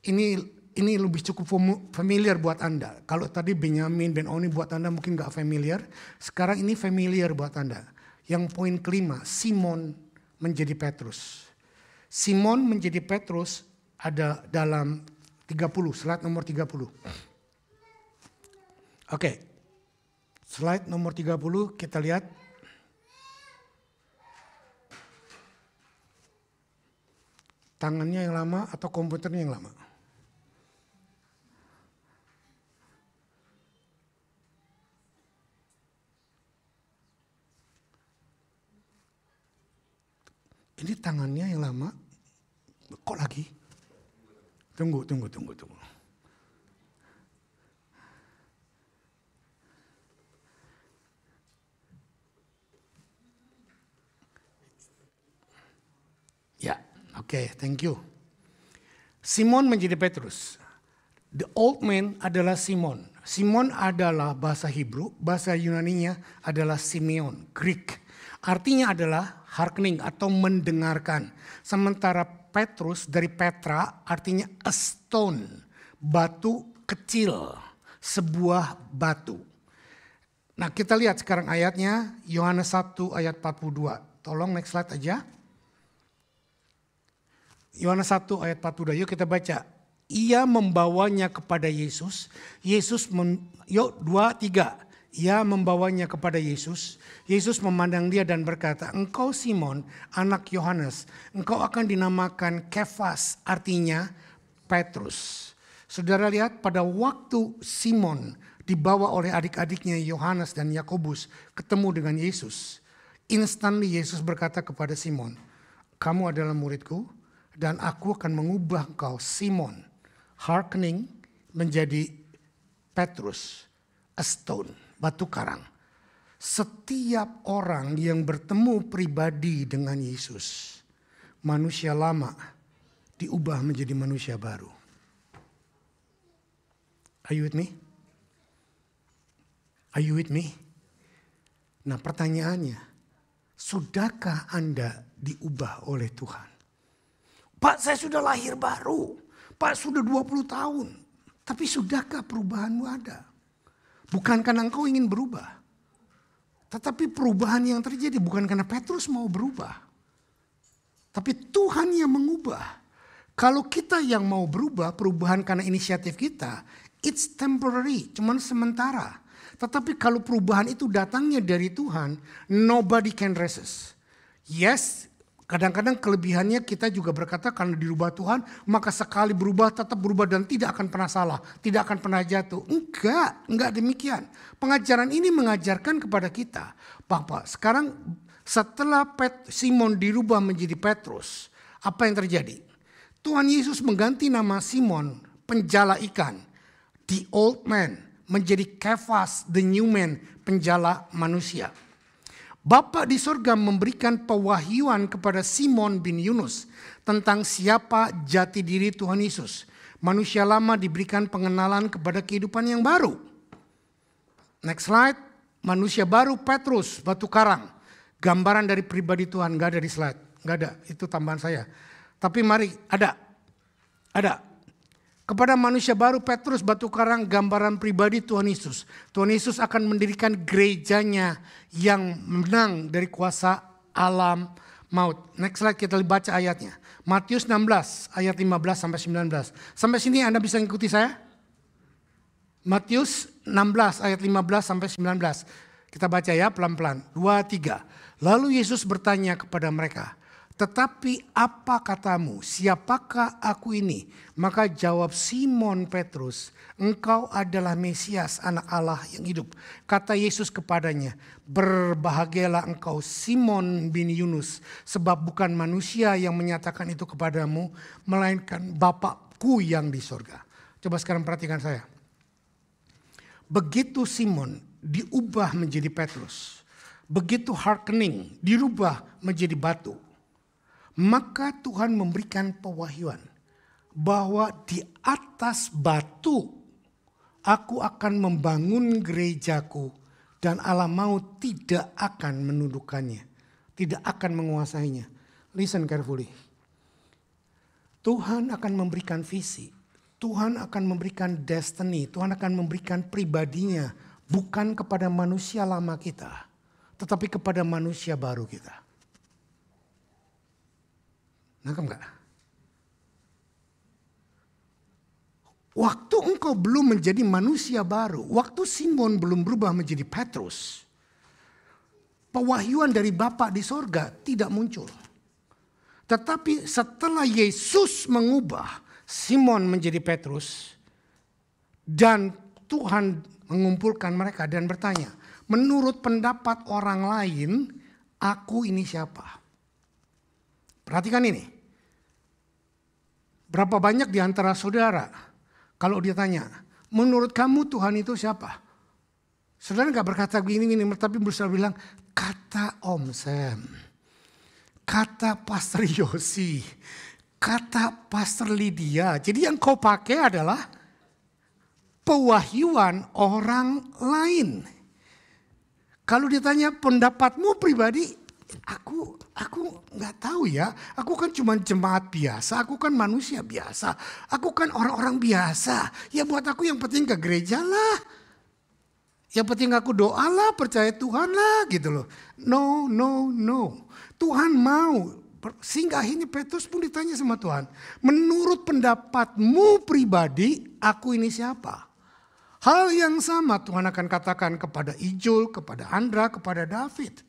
ini ini lebih cukup familiar buat Anda. Kalau tadi Benyamin, Ben Oni buat Anda mungkin gak familiar. Sekarang ini familiar buat Anda. Yang poin kelima, Simon menjadi Petrus. Simon menjadi Petrus ada dalam 30, slide nomor 30. Oke, slide nomor 30 kita lihat. Tangannya yang lama atau komputernya yang lama? Ini tangannya yang lama, kok lagi? Tunggu, tunggu, tunggu, tunggu. Ya, oke, okay, thank you. Simon menjadi Petrus. The old man adalah Simon. Simon adalah bahasa Hebrew, bahasa Yunani-nya adalah Simeon, Greek. Artinya adalah hearkening atau mendengarkan. Sementara Petrus dari Petra artinya a stone, batu kecil, sebuah batu. Nah kita lihat sekarang ayatnya, Yohanes 1 ayat 42. Tolong next slide aja. Yohanes 1 ayat 42, yuk kita baca. Ia membawanya kepada Yesus. Yesus, mem, yuk 2, 3. Ia membawanya kepada Yesus. Yesus memandang dia dan berkata, Engkau Simon, anak Yohanes, engkau akan dinamakan Kefas, artinya Petrus. Saudara lihat pada waktu Simon dibawa oleh adik-adiknya Yohanes dan Yakobus ketemu dengan Yesus. Instantly Yesus berkata kepada Simon, kamu adalah muridku dan aku akan mengubah engkau Simon, Harkening menjadi Petrus, a stone, batu karang. Setiap orang yang bertemu pribadi dengan Yesus, manusia lama diubah menjadi manusia baru. Are you with me? Are you with me? Nah pertanyaannya, sudahkah Anda diubah oleh Tuhan? Pak saya sudah lahir baru. Pak sudah 20 tahun. Tapi sudahkah perubahanmu ada? Bukan karena engkau ingin berubah. Tetapi perubahan yang terjadi bukan karena Petrus mau berubah. Tapi Tuhan yang mengubah. Kalau kita yang mau berubah, perubahan karena inisiatif kita, it's temporary, cuman sementara. Tetapi kalau perubahan itu datangnya dari Tuhan, nobody can resist. Yes, Kadang-kadang kelebihannya kita juga berkata karena dirubah Tuhan, maka sekali berubah tetap berubah dan tidak akan pernah salah, tidak akan pernah jatuh. Enggak, enggak demikian. Pengajaran ini mengajarkan kepada kita bahwa sekarang setelah Pet, Simon dirubah menjadi Petrus, apa yang terjadi? Tuhan Yesus mengganti nama Simon, penjala ikan, the old man, menjadi Kefas, the new man, penjala manusia. Bapak di surga memberikan pewahyuan kepada Simon bin Yunus tentang siapa jati diri Tuhan Yesus. Manusia lama diberikan pengenalan kepada kehidupan yang baru. Next slide. Manusia baru Petrus, batu karang. Gambaran dari pribadi Tuhan, gak ada di slide. Gak ada, itu tambahan saya. Tapi mari, ada. Ada, kepada manusia baru Petrus batu karang gambaran pribadi Tuhan Yesus. Tuhan Yesus akan mendirikan gerejanya yang menang dari kuasa alam maut. Next slide kita baca ayatnya. Matius 16 ayat 15 sampai 19. Sampai sini Anda bisa ikuti saya? Matius 16 ayat 15 sampai 19. Kita baca ya pelan-pelan. Dua, tiga. Lalu Yesus bertanya kepada mereka, tetapi apa katamu? Siapakah aku ini? Maka jawab Simon Petrus, engkau adalah Mesias anak Allah yang hidup. Kata Yesus kepadanya, berbahagialah engkau Simon bin Yunus. Sebab bukan manusia yang menyatakan itu kepadamu, melainkan Bapakku yang di sorga. Coba sekarang perhatikan saya. Begitu Simon diubah menjadi Petrus. Begitu harkening dirubah menjadi batu maka Tuhan memberikan pewahyuan bahwa di atas batu aku akan membangun gerejaku dan Allah mau tidak akan menundukkannya, tidak akan menguasainya. Listen carefully. Tuhan akan memberikan visi, Tuhan akan memberikan destiny, Tuhan akan memberikan pribadinya bukan kepada manusia lama kita, tetapi kepada manusia baru kita. Nangkep nggak? Waktu engkau belum menjadi manusia baru, waktu Simon belum berubah menjadi Petrus, pewahyuan dari Bapa di sorga tidak muncul. Tetapi setelah Yesus mengubah Simon menjadi Petrus, dan Tuhan mengumpulkan mereka dan bertanya, menurut pendapat orang lain, aku ini siapa? Perhatikan ini. Berapa banyak di antara saudara kalau dia tanya, menurut kamu Tuhan itu siapa? Saudara nggak berkata begini gini tapi berusaha bilang, kata Om Sam, kata Pastor *laughs* Yosi, kata Pastor Lydia. Jadi yang kau pakai adalah pewahyuan orang lain. Kalau ditanya pendapatmu pribadi, aku aku nggak tahu ya. Aku kan cuma jemaat biasa, aku kan manusia biasa. Aku kan orang-orang biasa. Ya buat aku yang penting ke gereja lah. Yang penting aku doa lah, percaya Tuhan lah gitu loh. No, no, no. Tuhan mau sehingga akhirnya Petrus pun ditanya sama Tuhan, menurut pendapatmu pribadi, aku ini siapa? Hal yang sama Tuhan akan katakan kepada Ijul, kepada Andra, kepada David.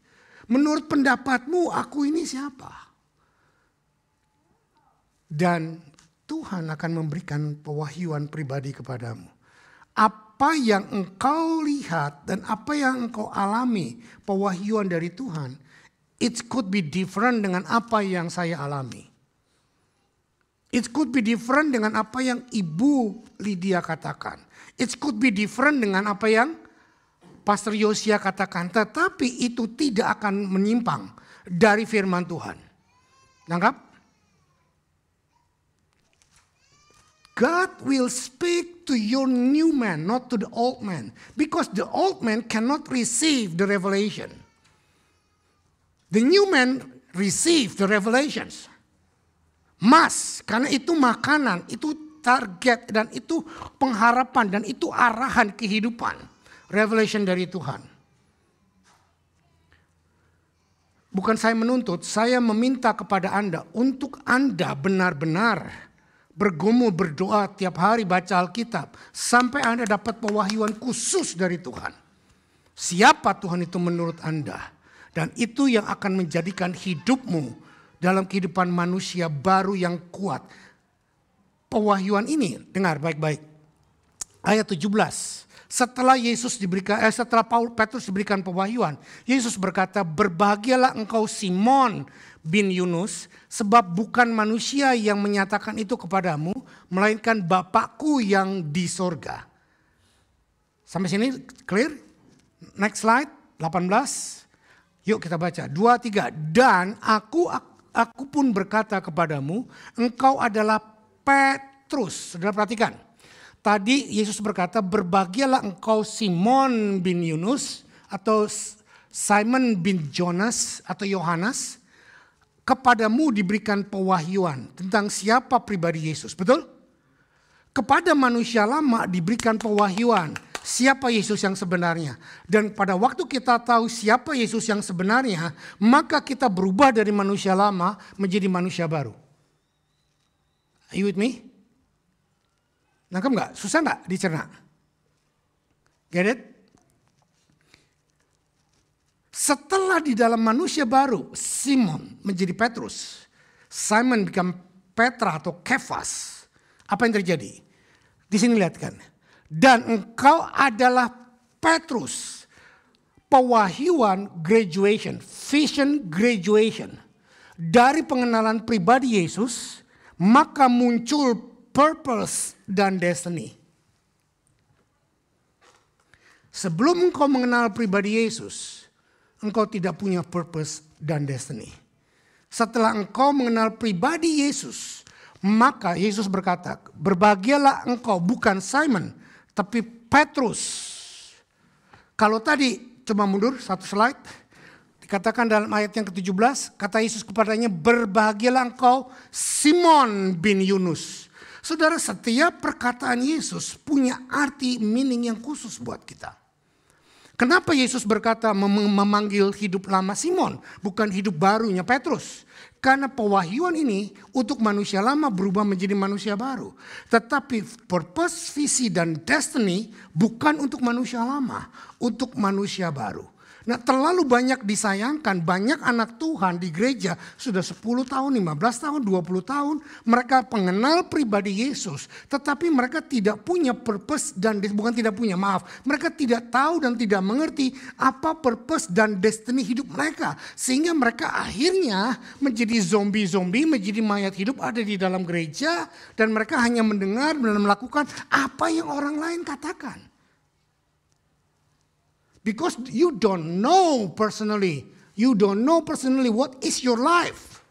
Menurut pendapatmu aku ini siapa? Dan Tuhan akan memberikan pewahyuan pribadi kepadamu. Apa yang engkau lihat dan apa yang engkau alami pewahyuan dari Tuhan, it could be different dengan apa yang saya alami. It could be different dengan apa yang Ibu Lydia katakan. It could be different dengan apa yang Pastor Yosia katakan, tetapi itu tidak akan menyimpang dari firman Tuhan. Nangkap? God will speak to your new man, not to the old man. Because the old man cannot receive the revelation. The new man receive the revelations. Mas, karena itu makanan, itu target, dan itu pengharapan, dan itu arahan kehidupan revelation dari Tuhan. Bukan saya menuntut, saya meminta kepada Anda untuk Anda benar-benar bergumul berdoa tiap hari baca Alkitab sampai Anda dapat pewahyuan khusus dari Tuhan. Siapa Tuhan itu menurut Anda? Dan itu yang akan menjadikan hidupmu dalam kehidupan manusia baru yang kuat. Pewahyuan ini, dengar baik-baik. Ayat 17 setelah Yesus diberikan eh, setelah Paul Petrus diberikan pewahyuan, Yesus berkata, "Berbahagialah engkau Simon bin Yunus, sebab bukan manusia yang menyatakan itu kepadamu, melainkan Bapakku yang di sorga." Sampai sini clear? Next slide 18. Yuk kita baca. 2 3. Dan aku aku pun berkata kepadamu, engkau adalah Petrus. Sudah perhatikan. Tadi Yesus berkata, berbahagialah engkau Simon bin Yunus atau Simon bin Jonas atau Yohanes. Kepadamu diberikan pewahyuan tentang siapa pribadi Yesus. Betul? Kepada manusia lama diberikan pewahyuan siapa Yesus yang sebenarnya. Dan pada waktu kita tahu siapa Yesus yang sebenarnya, maka kita berubah dari manusia lama menjadi manusia baru. Are you with me? Nangkep nggak? Susah nggak dicerna? Get it? Setelah di dalam manusia baru, Simon menjadi Petrus. Simon become Petra atau Kefas. Apa yang terjadi? Di sini lihatkan. Dan engkau adalah Petrus. Pewahyuan graduation, vision graduation. Dari pengenalan pribadi Yesus, maka muncul purpose dan destiny. Sebelum engkau mengenal pribadi Yesus, engkau tidak punya purpose dan destiny. Setelah engkau mengenal pribadi Yesus, maka Yesus berkata, "Berbahagialah engkau bukan Simon, tapi Petrus." Kalau tadi cuma mundur satu slide, dikatakan dalam ayat yang ke-17, kata Yesus kepadanya, "Berbahagialah engkau Simon bin Yunus." Saudara, setiap perkataan Yesus punya arti meaning yang khusus buat kita. Kenapa Yesus berkata mem memanggil hidup lama Simon, bukan hidup barunya Petrus? Karena pewahyuan ini untuk manusia lama berubah menjadi manusia baru. Tetapi purpose, visi, dan destiny bukan untuk manusia lama, untuk manusia baru. Nah terlalu banyak disayangkan, banyak anak Tuhan di gereja sudah 10 tahun, 15 tahun, 20 tahun. Mereka pengenal pribadi Yesus tetapi mereka tidak punya purpose dan bukan tidak punya maaf. Mereka tidak tahu dan tidak mengerti apa purpose dan destiny hidup mereka. Sehingga mereka akhirnya menjadi zombie-zombie, menjadi mayat hidup ada di dalam gereja. Dan mereka hanya mendengar dan melakukan apa yang orang lain katakan. Because you don't know personally. You don't know personally what is your life.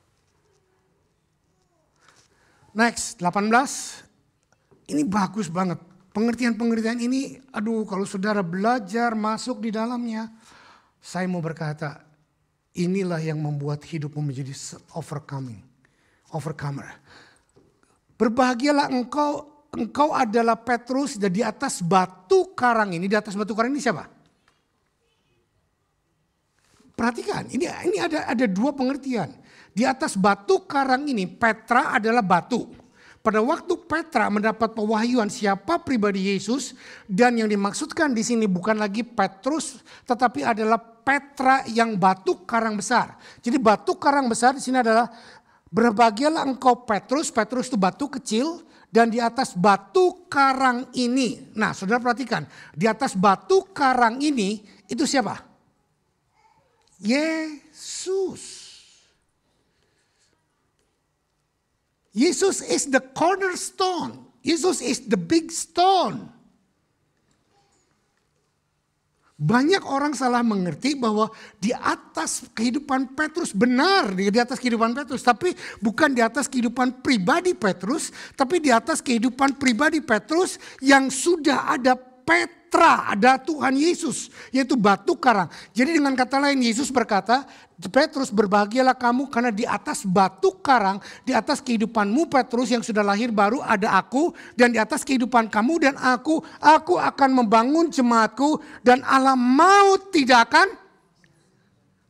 Next, 18. Ini bagus banget. Pengertian-pengertian ini, aduh kalau saudara belajar masuk di dalamnya, saya mau berkata, inilah yang membuat hidupmu menjadi overcoming, overcomer. Berbahagialah engkau, engkau adalah Petrus dan di atas batu karang ini, di atas batu karang ini siapa? Perhatikan, ini ini ada ada dua pengertian. Di atas batu karang ini Petra adalah batu. Pada waktu Petra mendapat pewahyuan siapa pribadi Yesus dan yang dimaksudkan di sini bukan lagi Petrus tetapi adalah Petra yang batu karang besar. Jadi batu karang besar di sini adalah berbahagialah engkau Petrus, Petrus itu batu kecil dan di atas batu karang ini. Nah, Saudara perhatikan, di atas batu karang ini itu siapa? Yesus. Yesus is the cornerstone. Yesus is the big stone. Banyak orang salah mengerti bahwa di atas kehidupan Petrus benar di atas kehidupan Petrus, tapi bukan di atas kehidupan pribadi Petrus, tapi di atas kehidupan pribadi Petrus yang sudah ada Petrus Petra ada Tuhan Yesus, yaitu batu karang. Jadi dengan kata lain Yesus berkata, Petrus berbahagialah kamu karena di atas batu karang, di atas kehidupanmu Petrus yang sudah lahir baru ada aku. Dan di atas kehidupan kamu dan aku, aku akan membangun jemaatku dan Allah maut tidak akan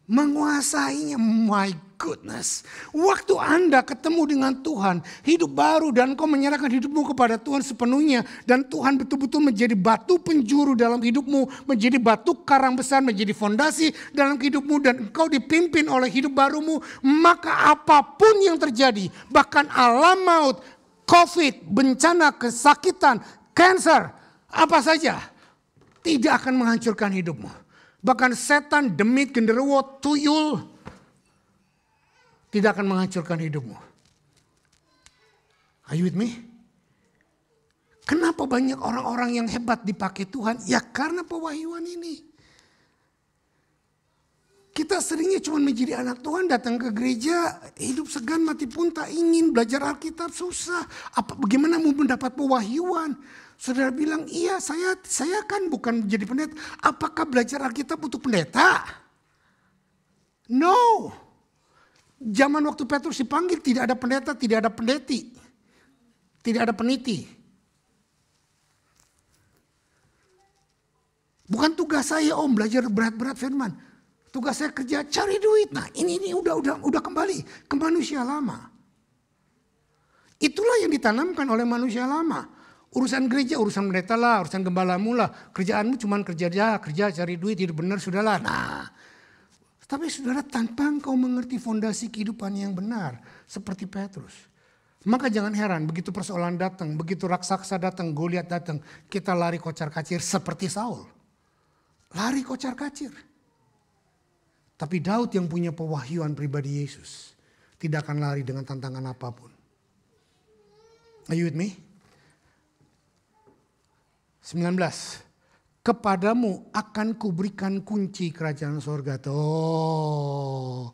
menguasainya. My goodness. Waktu Anda ketemu dengan Tuhan, hidup baru dan kau menyerahkan hidupmu kepada Tuhan sepenuhnya. Dan Tuhan betul-betul menjadi batu penjuru dalam hidupmu, menjadi batu karang besar, menjadi fondasi dalam hidupmu. Dan engkau dipimpin oleh hidup barumu, maka apapun yang terjadi, bahkan alam maut, COVID, bencana, kesakitan, cancer, apa saja, tidak akan menghancurkan hidupmu. Bahkan setan, demit, genderuwo, tuyul, tidak akan menghancurkan hidupmu. Are you with me? Kenapa banyak orang-orang yang hebat dipakai Tuhan? Ya karena pewahyuan ini. Kita seringnya cuma menjadi anak Tuhan, datang ke gereja, hidup segan, mati pun tak ingin, belajar Alkitab susah. Apa, bagaimana mau mendapat pewahyuan? Saudara bilang, iya saya saya kan bukan menjadi pendeta. Apakah belajar Alkitab untuk pendeta? No. Zaman waktu Petrus dipanggil tidak ada pendeta, tidak ada pendeti. Tidak ada peniti. Bukan tugas saya om belajar berat-berat firman. Tugas saya kerja cari duit. Nah ini ini udah udah udah kembali ke manusia lama. Itulah yang ditanamkan oleh manusia lama. Urusan gereja, urusan pendeta lah, urusan gembala mula. Kerjaanmu cuma kerja aja, kerja cari duit, hidup benar sudahlah. Nah tapi saudara tanpa engkau mengerti fondasi kehidupan yang benar seperti Petrus. Maka jangan heran begitu persoalan datang, begitu raksasa datang, Goliat datang, kita lari kocar kacir seperti Saul. Lari kocar kacir. Tapi Daud yang punya pewahyuan pribadi Yesus tidak akan lari dengan tantangan apapun. Are you with me? 19 kepadamu akan kuberikan kunci kerajaan sorga. Tuh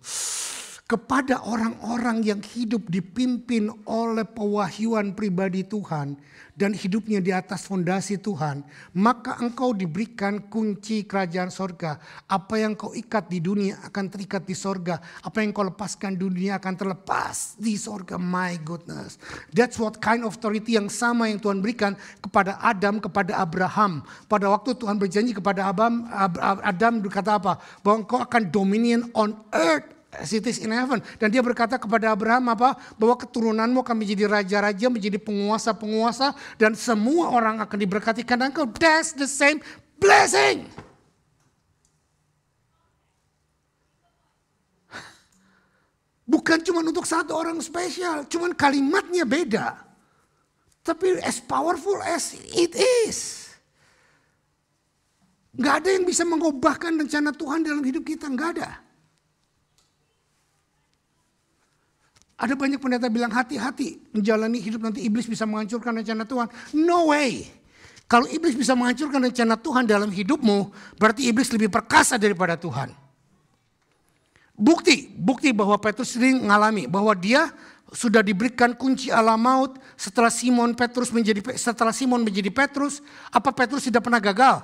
kepada orang-orang yang hidup dipimpin oleh pewahyuan pribadi Tuhan dan hidupnya di atas fondasi Tuhan, maka engkau diberikan kunci kerajaan sorga. Apa yang kau ikat di dunia akan terikat di sorga. Apa yang kau lepaskan di dunia akan terlepas di sorga. My goodness. That's what kind of authority yang sama yang Tuhan berikan kepada Adam, kepada Abraham. Pada waktu Tuhan berjanji kepada Adam, Adam berkata apa? Bahwa engkau akan dominion on earth cities in heaven. Dan dia berkata kepada Abraham apa? Bahwa keturunanmu akan menjadi raja-raja, menjadi penguasa-penguasa dan semua orang akan diberkati karena engkau. That's the same blessing. Bukan cuma untuk satu orang spesial, Cuma kalimatnya beda. Tapi as powerful as it is. Gak ada yang bisa mengubahkan rencana Tuhan dalam hidup kita, gak ada. Ada banyak pendeta bilang hati-hati menjalani hidup nanti iblis bisa menghancurkan rencana Tuhan. No way. Kalau iblis bisa menghancurkan rencana Tuhan dalam hidupmu, berarti iblis lebih perkasa daripada Tuhan. Bukti, bukti bahwa Petrus sering mengalami bahwa dia sudah diberikan kunci alam maut setelah Simon Petrus menjadi setelah Simon menjadi Petrus, apa Petrus tidak pernah gagal?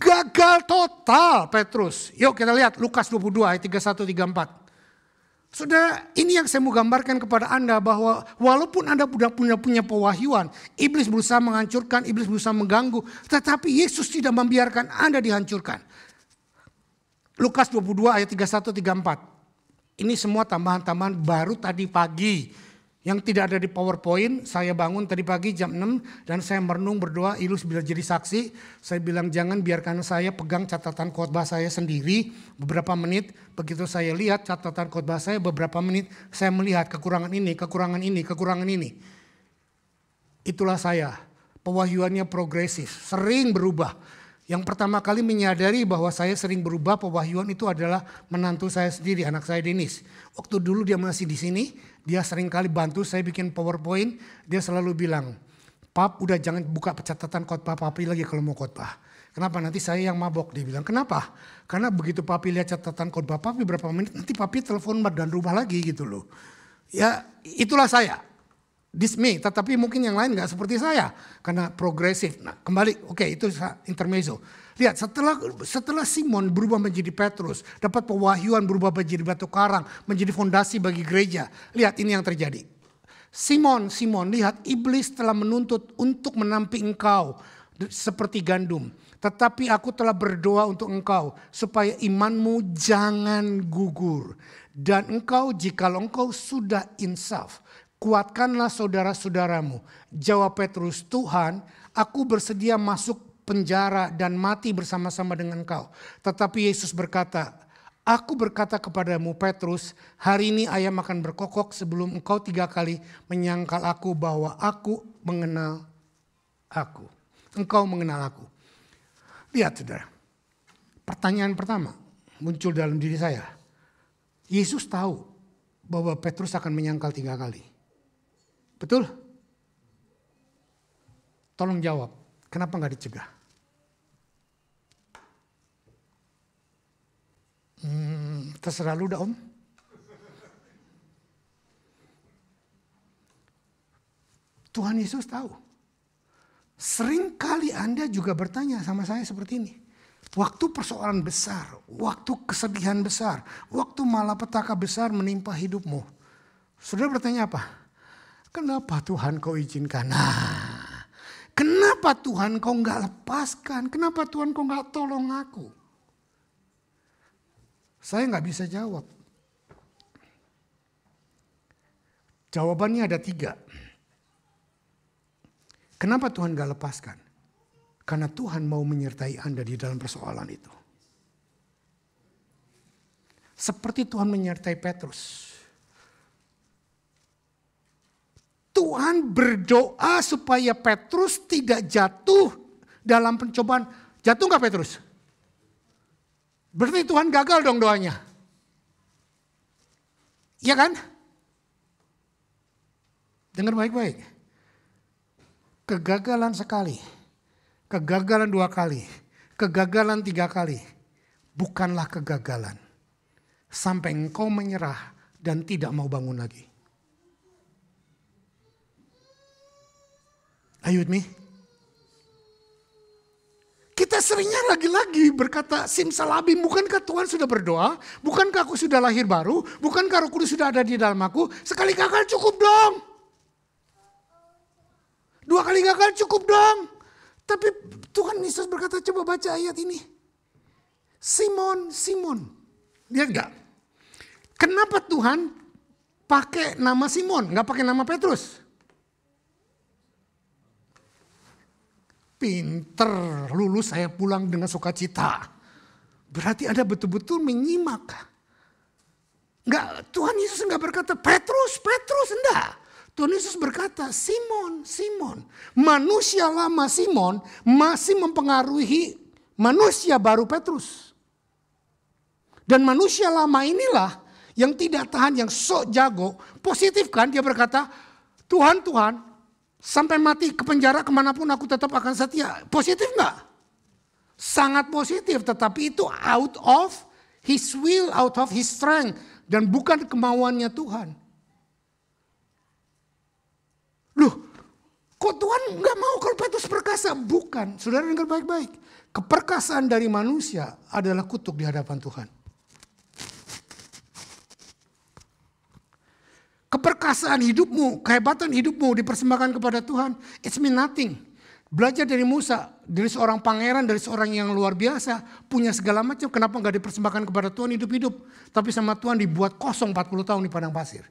Gagal total Petrus. Yuk kita lihat Lukas 22 ayat 31 34. Sudah, ini yang saya mau gambarkan kepada Anda bahwa walaupun Anda sudah punya punya pewahyuan, iblis berusaha menghancurkan, iblis berusaha mengganggu, tetapi Yesus tidak membiarkan Anda dihancurkan. Lukas 22 ayat 31 34. Ini semua tambahan-tambahan baru tadi pagi yang tidak ada di PowerPoint, saya bangun tadi pagi jam 6 dan saya merenung berdoa Ilus bila jadi saksi, saya bilang jangan biarkan saya pegang catatan khotbah saya sendiri beberapa menit. Begitu saya lihat catatan khotbah saya beberapa menit, saya melihat kekurangan ini, kekurangan ini, kekurangan ini. Itulah saya. Pewahyuannya progresif, sering berubah. Yang pertama kali menyadari bahwa saya sering berubah pewahyuan itu adalah menantu saya sendiri, anak saya Denis. Waktu dulu dia masih di sini, dia sering kali bantu saya bikin powerpoint, dia selalu bilang, Pap udah jangan buka catatan khotbah papi lagi kalau mau khotbah. Kenapa nanti saya yang mabok? Dia bilang, kenapa? Karena begitu papi lihat catatan khotbah papi berapa menit, nanti papi telepon dan rumah lagi gitu loh. Ya itulah saya. This me, tetapi mungkin yang lain nggak seperti saya. Karena progresif. Nah kembali, oke okay, itu intermezzo. Lihat setelah setelah Simon berubah menjadi Petrus, dapat pewahyuan berubah menjadi batu karang, menjadi fondasi bagi gereja. Lihat ini yang terjadi. Simon, Simon, lihat iblis telah menuntut untuk menampi engkau seperti gandum. Tetapi aku telah berdoa untuk engkau supaya imanmu jangan gugur. Dan engkau jika engkau sudah insaf, kuatkanlah saudara-saudaramu. Jawab Petrus, Tuhan aku bersedia masuk penjara, dan mati bersama-sama dengan kau. Tetapi Yesus berkata, Aku berkata kepadamu Petrus, hari ini ayam akan berkokok sebelum engkau tiga kali menyangkal aku bahwa aku mengenal aku. Engkau mengenal aku. Lihat saudara, pertanyaan pertama muncul dalam diri saya. Yesus tahu bahwa Petrus akan menyangkal tiga kali. Betul? Tolong jawab, kenapa nggak dicegah? Hmm, terserah lu dah om. Tuhan Yesus tahu. Seringkali Anda juga bertanya sama saya seperti ini. Waktu persoalan besar, waktu kesedihan besar, waktu malapetaka besar menimpa hidupmu. Sudah bertanya apa? Kenapa Tuhan kau izinkan? Nah, kenapa Tuhan kau nggak lepaskan? Kenapa Tuhan kau nggak tolong aku? Saya nggak bisa jawab. Jawabannya ada tiga. Kenapa Tuhan gak lepaskan? Karena Tuhan mau menyertai Anda di dalam persoalan itu. Seperti Tuhan menyertai Petrus. Tuhan berdoa supaya Petrus tidak jatuh dalam pencobaan. Jatuh nggak Petrus? Berarti Tuhan gagal dong doanya. Iya kan? Dengar baik-baik. Kegagalan sekali, kegagalan dua kali, kegagalan tiga kali, bukanlah kegagalan. Sampai engkau menyerah dan tidak mau bangun lagi. Are you with me? Kita seringnya lagi-lagi berkata simsalabim, bukankah Tuhan sudah berdoa? Bukankah aku sudah lahir baru? Bukankah roh kudus sudah ada di dalam aku? Sekali gagal cukup dong. Dua kali gagal cukup dong. Tapi Tuhan Yesus berkata coba baca ayat ini. Simon, Simon. Lihat gak? Kenapa Tuhan pakai nama Simon, nggak pakai nama Petrus? Pinter, lulus saya pulang dengan sukacita. Berarti Anda betul-betul menyimak. Enggak, Tuhan Yesus enggak berkata, Petrus, Petrus, enggak. Tuhan Yesus berkata, Simon, Simon. Manusia lama Simon masih mempengaruhi manusia baru Petrus. Dan manusia lama inilah yang tidak tahan, yang sok jago. Positif kan dia berkata, Tuhan, Tuhan, Sampai mati ke penjara kemanapun aku tetap akan setia. Positif nggak? Sangat positif tetapi itu out of his will, out of his strength. Dan bukan kemauannya Tuhan. Loh, kok Tuhan nggak mau kalau Petrus perkasa? Bukan, saudara dengar baik-baik. Keperkasaan dari manusia adalah kutuk di hadapan Tuhan. kekasaan hidupmu, kehebatan hidupmu dipersembahkan kepada Tuhan, it's mean nothing. Belajar dari Musa, dari seorang pangeran, dari seorang yang luar biasa, punya segala macam, kenapa nggak dipersembahkan kepada Tuhan hidup-hidup. Tapi sama Tuhan dibuat kosong 40 tahun di padang pasir.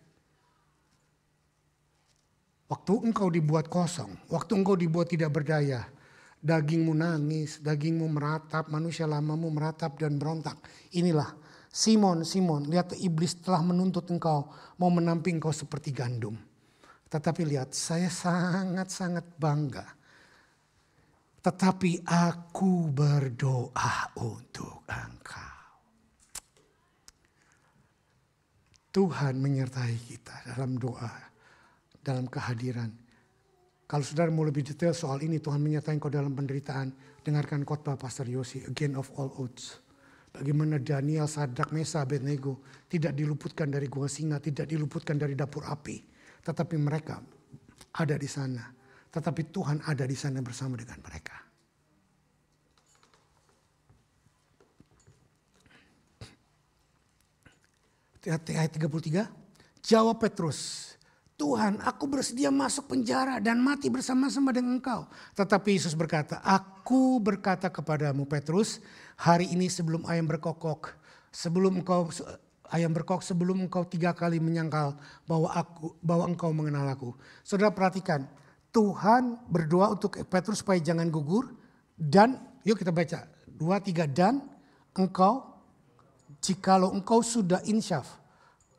Waktu engkau dibuat kosong, waktu engkau dibuat tidak berdaya, dagingmu nangis, dagingmu meratap, manusia lamamu meratap dan berontak. Inilah Simon, Simon, lihat iblis telah menuntut engkau, mau menamping engkau seperti gandum. Tetapi lihat, saya sangat-sangat bangga. Tetapi aku berdoa untuk engkau. Tuhan menyertai kita dalam doa, dalam kehadiran. Kalau saudara mau lebih detail soal ini, Tuhan menyertai engkau dalam penderitaan. Dengarkan khotbah Pastor Yosi, Again of All Odds. Bagaimana Daniel, Sadak, Mesa, Abednego tidak diluputkan dari gua singa, tidak diluputkan dari dapur api. Tetapi mereka ada di sana. Tetapi Tuhan ada di sana bersama dengan mereka. Ayat 33. Jawab Petrus. Tuhan, aku bersedia masuk penjara dan mati bersama-sama dengan engkau. Tetapi Yesus berkata, aku berkata kepadamu Petrus, hari ini sebelum ayam berkokok, sebelum engkau ayam berkokok, sebelum engkau tiga kali menyangkal bahwa aku bahwa engkau mengenal aku. Saudara perhatikan, Tuhan berdoa untuk Petrus supaya jangan gugur dan yuk kita baca dua tiga dan engkau jikalau engkau sudah insyaf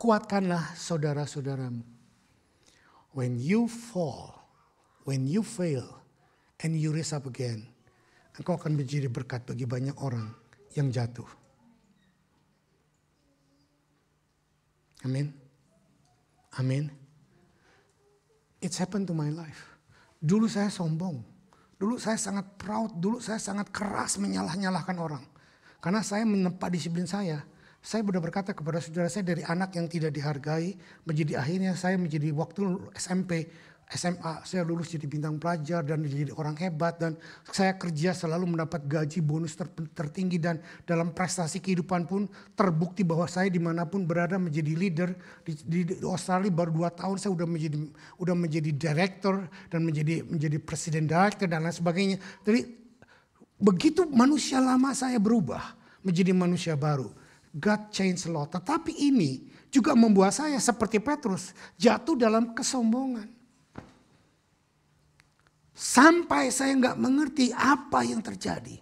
kuatkanlah saudara-saudaramu. When you fall, when you fail, and you rise up again, engkau akan menjadi berkat bagi banyak orang yang jatuh. Amin. Amin. It's happened to my life. Dulu saya sombong. Dulu saya sangat proud. Dulu saya sangat keras menyalah-nyalahkan orang. Karena saya menempat disiplin saya. Saya sudah berkata kepada saudara saya dari anak yang tidak dihargai. Menjadi akhirnya saya menjadi waktu SMP SMA saya lulus jadi bintang pelajar dan jadi orang hebat dan saya kerja selalu mendapat gaji bonus ter, tertinggi dan dalam prestasi kehidupan pun terbukti bahwa saya dimanapun berada menjadi leader di, di, di Australia baru dua tahun saya sudah menjadi sudah menjadi director dan menjadi menjadi presiden director dan lain sebagainya jadi begitu manusia lama saya berubah menjadi manusia baru God change a lot tetapi ini juga membuat saya seperti Petrus jatuh dalam kesombongan Sampai saya nggak mengerti apa yang terjadi.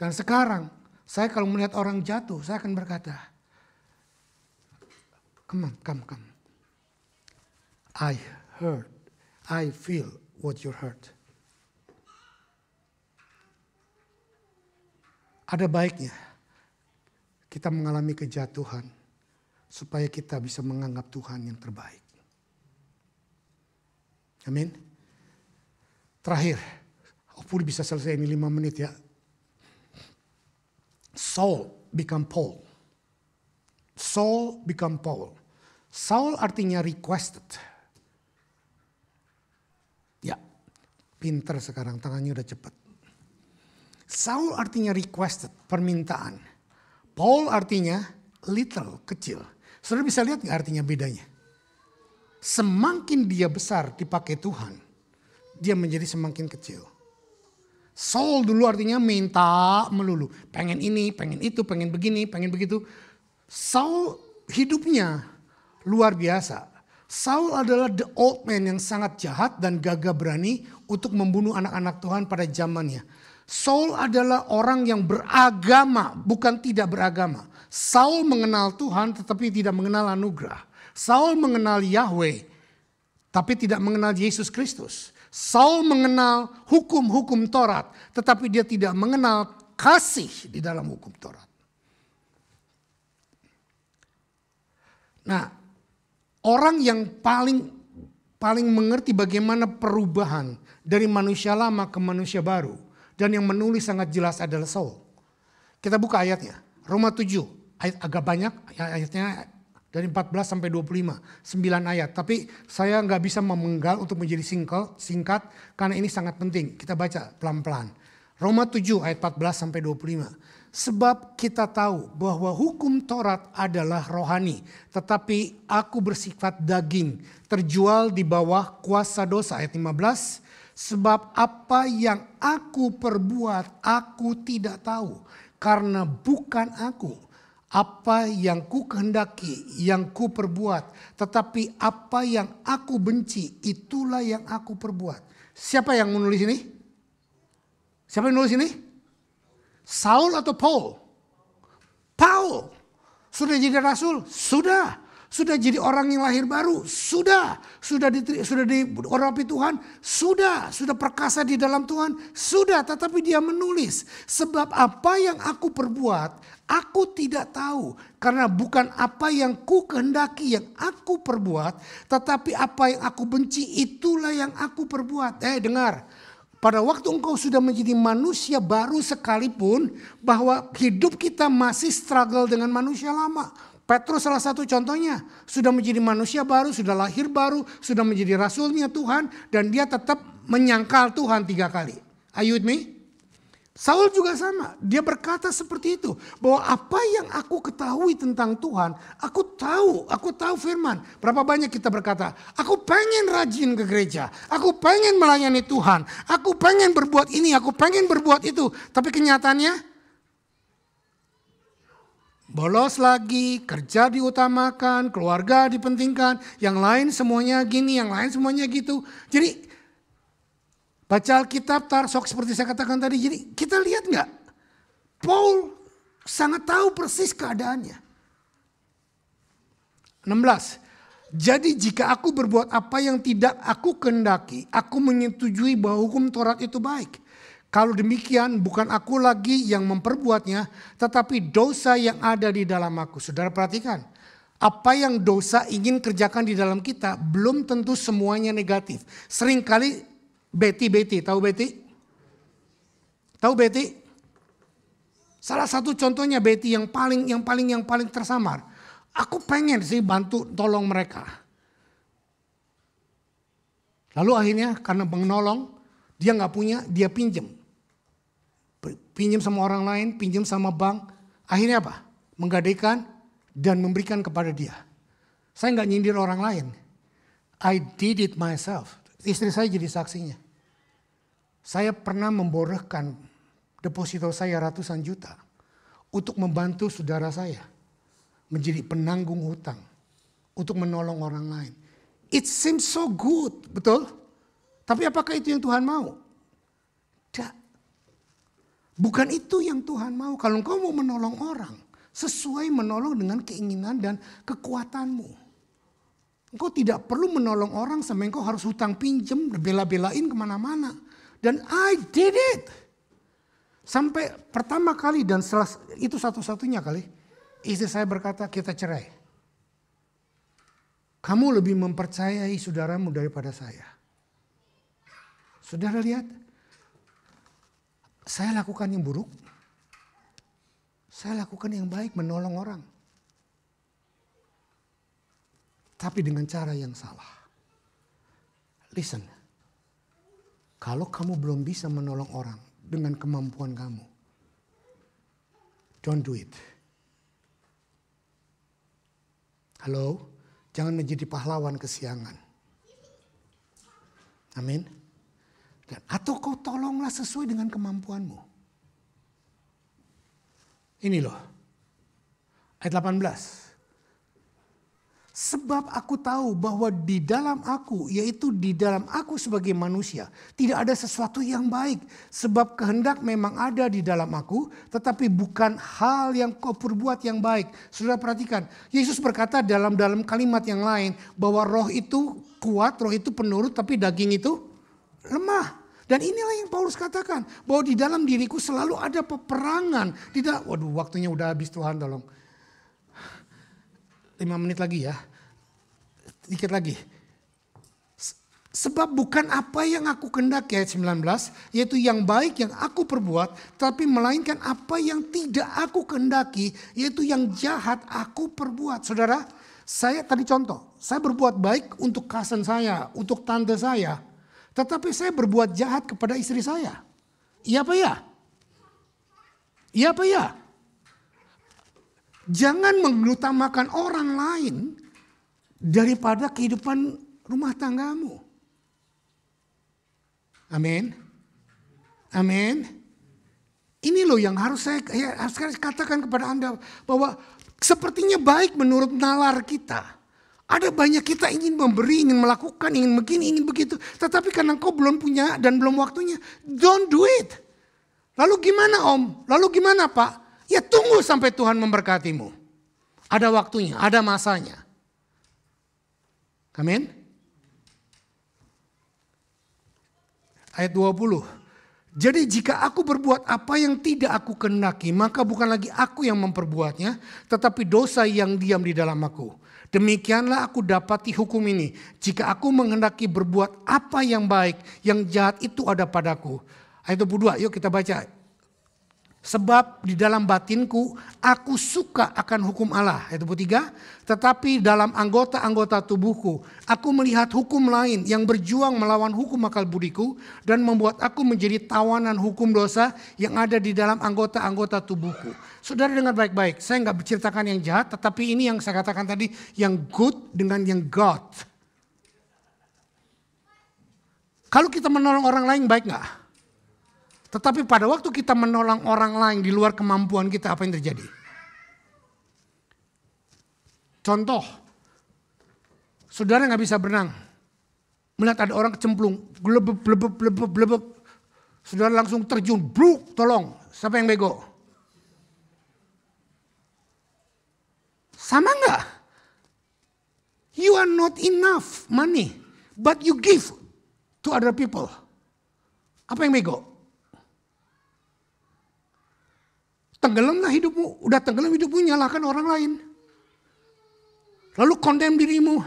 Dan sekarang saya kalau melihat orang jatuh, saya akan berkata, come on, come, come. I heard, I feel what you heard. Ada baiknya kita mengalami kejatuhan supaya kita bisa menganggap Tuhan yang terbaik. Amin. Terakhir, pun bisa selesai ini lima menit ya. Saul become Paul. Saul become Paul. Saul artinya requested. Ya, pinter sekarang tangannya udah cepet. Saul artinya requested, permintaan. Paul artinya little, kecil. Saudara bisa lihat nggak artinya bedanya? Semakin dia besar dipakai Tuhan, dia menjadi semakin kecil. Soul dulu artinya minta melulu. Pengen ini, pengen itu, pengen begini, pengen begitu. Saul hidupnya luar biasa. Saul adalah the old man yang sangat jahat dan gagah berani untuk membunuh anak-anak Tuhan pada zamannya. Saul adalah orang yang beragama, bukan tidak beragama. Saul mengenal Tuhan tetapi tidak mengenal anugerah. Saul mengenal Yahweh tapi tidak mengenal Yesus Kristus. Saul mengenal hukum-hukum Taurat, tetapi dia tidak mengenal kasih di dalam hukum Taurat. Nah, orang yang paling paling mengerti bagaimana perubahan dari manusia lama ke manusia baru dan yang menulis sangat jelas adalah Saul. Kita buka ayatnya. Roma 7 ayat agak banyak ayatnya dari 14 sampai 25, 9 ayat. Tapi saya nggak bisa memenggal untuk menjadi singkel, singkat karena ini sangat penting. Kita baca pelan-pelan. Roma 7 ayat 14 sampai 25. Sebab kita tahu bahwa hukum Taurat adalah rohani, tetapi aku bersifat daging, terjual di bawah kuasa dosa ayat 15. Sebab apa yang aku perbuat aku tidak tahu karena bukan aku apa yang ku kehendaki, yang ku perbuat. Tetapi apa yang aku benci, itulah yang aku perbuat. Siapa yang menulis ini? Siapa yang menulis ini? Saul atau Paul? Paul. Sudah jadi rasul? Sudah. Sudah jadi orang yang lahir baru? Sudah. Sudah di, sudah diurapi Tuhan? Sudah. Sudah perkasa di dalam Tuhan? Sudah. Tetapi dia menulis. Sebab apa yang aku perbuat, aku tidak tahu. Karena bukan apa yang ku kehendaki yang aku perbuat. Tetapi apa yang aku benci itulah yang aku perbuat. Eh dengar. Pada waktu engkau sudah menjadi manusia baru sekalipun, bahwa hidup kita masih struggle dengan manusia lama Petrus salah satu contohnya, sudah menjadi manusia baru, sudah lahir baru, sudah menjadi rasulnya Tuhan dan dia tetap menyangkal Tuhan tiga kali. Are you with me? Saul juga sama, dia berkata seperti itu, bahwa apa yang aku ketahui tentang Tuhan, aku tahu, aku tahu firman. Berapa banyak kita berkata, aku pengen rajin ke gereja, aku pengen melayani Tuhan, aku pengen berbuat ini, aku pengen berbuat itu. Tapi kenyataannya bolos lagi, kerja diutamakan, keluarga dipentingkan, yang lain semuanya gini, yang lain semuanya gitu. Jadi baca Alkitab tarsok seperti saya katakan tadi. Jadi kita lihat nggak? Paul sangat tahu persis keadaannya. 16. Jadi jika aku berbuat apa yang tidak aku kendaki, aku menyetujui bahwa hukum Taurat itu baik. Kalau demikian bukan aku lagi yang memperbuatnya tetapi dosa yang ada di dalam aku. Saudara perhatikan. Apa yang dosa ingin kerjakan di dalam kita belum tentu semuanya negatif. Seringkali beti-beti, tahu beti? Tahu beti? Salah satu contohnya beti yang paling yang paling yang paling tersamar. Aku pengen sih bantu tolong mereka. Lalu akhirnya karena menolong, dia nggak punya, dia pinjem pinjam sama orang lain, pinjam sama bank. Akhirnya apa? Menggadaikan dan memberikan kepada dia. Saya nggak nyindir orang lain. I did it myself. Istri saya jadi saksinya. Saya pernah memborehkan deposito saya ratusan juta untuk membantu saudara saya menjadi penanggung hutang untuk menolong orang lain. It seems so good, betul? Tapi apakah itu yang Tuhan mau? Bukan itu yang Tuhan mau. Kalau engkau mau menolong orang, sesuai menolong dengan keinginan dan kekuatanmu. Engkau tidak perlu menolong orang sampai engkau harus hutang pinjem, bela-belain kemana-mana. Dan I did it. Sampai pertama kali dan setelah itu satu-satunya kali, istri saya berkata kita cerai. Kamu lebih mempercayai saudaramu daripada saya. Saudara lihat, saya lakukan yang buruk, saya lakukan yang baik menolong orang. Tapi dengan cara yang salah. Listen, kalau kamu belum bisa menolong orang dengan kemampuan kamu, don't do it. Halo, jangan menjadi pahlawan kesiangan. Amin atau kau tolonglah sesuai dengan kemampuanmu. Ini loh. Ayat 18. Sebab aku tahu bahwa di dalam aku, yaitu di dalam aku sebagai manusia, tidak ada sesuatu yang baik. Sebab kehendak memang ada di dalam aku, tetapi bukan hal yang kau perbuat yang baik. Sudah perhatikan, Yesus berkata dalam dalam kalimat yang lain bahwa roh itu kuat, roh itu penurut, tapi daging itu lemah. Dan inilah yang Paulus katakan. Bahwa di dalam diriku selalu ada peperangan. Tidak, waduh waktunya udah habis Tuhan tolong. Lima menit lagi ya. Dikit lagi. Sebab bukan apa yang aku kendaki ayat 19, yaitu yang baik yang aku perbuat, tapi melainkan apa yang tidak aku kendaki, yaitu yang jahat aku perbuat. Saudara, saya tadi contoh, saya berbuat baik untuk kasan saya, untuk tante saya, tetapi saya berbuat jahat kepada istri saya. Iya apa ya? Iya apa ya? Jangan mengutamakan orang lain daripada kehidupan rumah tanggamu. Amin. Amin. Ini loh yang harus saya ya, harus katakan kepada Anda bahwa sepertinya baik menurut nalar kita. Ada banyak kita ingin memberi, ingin melakukan, ingin begini, ingin begitu. Tetapi karena kau belum punya dan belum waktunya, don't do it. Lalu gimana om? Lalu gimana pak? Ya tunggu sampai Tuhan memberkatimu. Ada waktunya, ada masanya. Amin. Ayat 20. Jadi jika aku berbuat apa yang tidak aku kehendaki, maka bukan lagi aku yang memperbuatnya, tetapi dosa yang diam di dalam aku. Demikianlah aku dapati hukum ini. Jika aku menghendaki berbuat apa yang baik, yang jahat itu ada padaku. Ayat 22, yuk kita baca Sebab di dalam batinku aku suka akan hukum Allah. Ayat 23. Tetapi dalam anggota-anggota tubuhku aku melihat hukum lain yang berjuang melawan hukum akal budiku. Dan membuat aku menjadi tawanan hukum dosa yang ada di dalam anggota-anggota tubuhku. Saudara dengar baik-baik. Saya nggak berceritakan yang jahat tetapi ini yang saya katakan tadi. Yang good dengan yang God. Kalau kita menolong orang lain baik nggak? Tetapi pada waktu kita menolong orang lain di luar kemampuan kita, apa yang terjadi? Contoh, saudara nggak bisa berenang. Melihat ada orang kecemplung, blebeb, blebeb, blebeb, blebeb. Saudara langsung terjun, bruk, tolong. Siapa yang bego? Sama nggak? You are not enough money, but you give to other people. Apa yang bego? Tenggelamlah hidupmu. Udah tenggelam hidupmu, nyalahkan orang lain. Lalu kondem dirimu.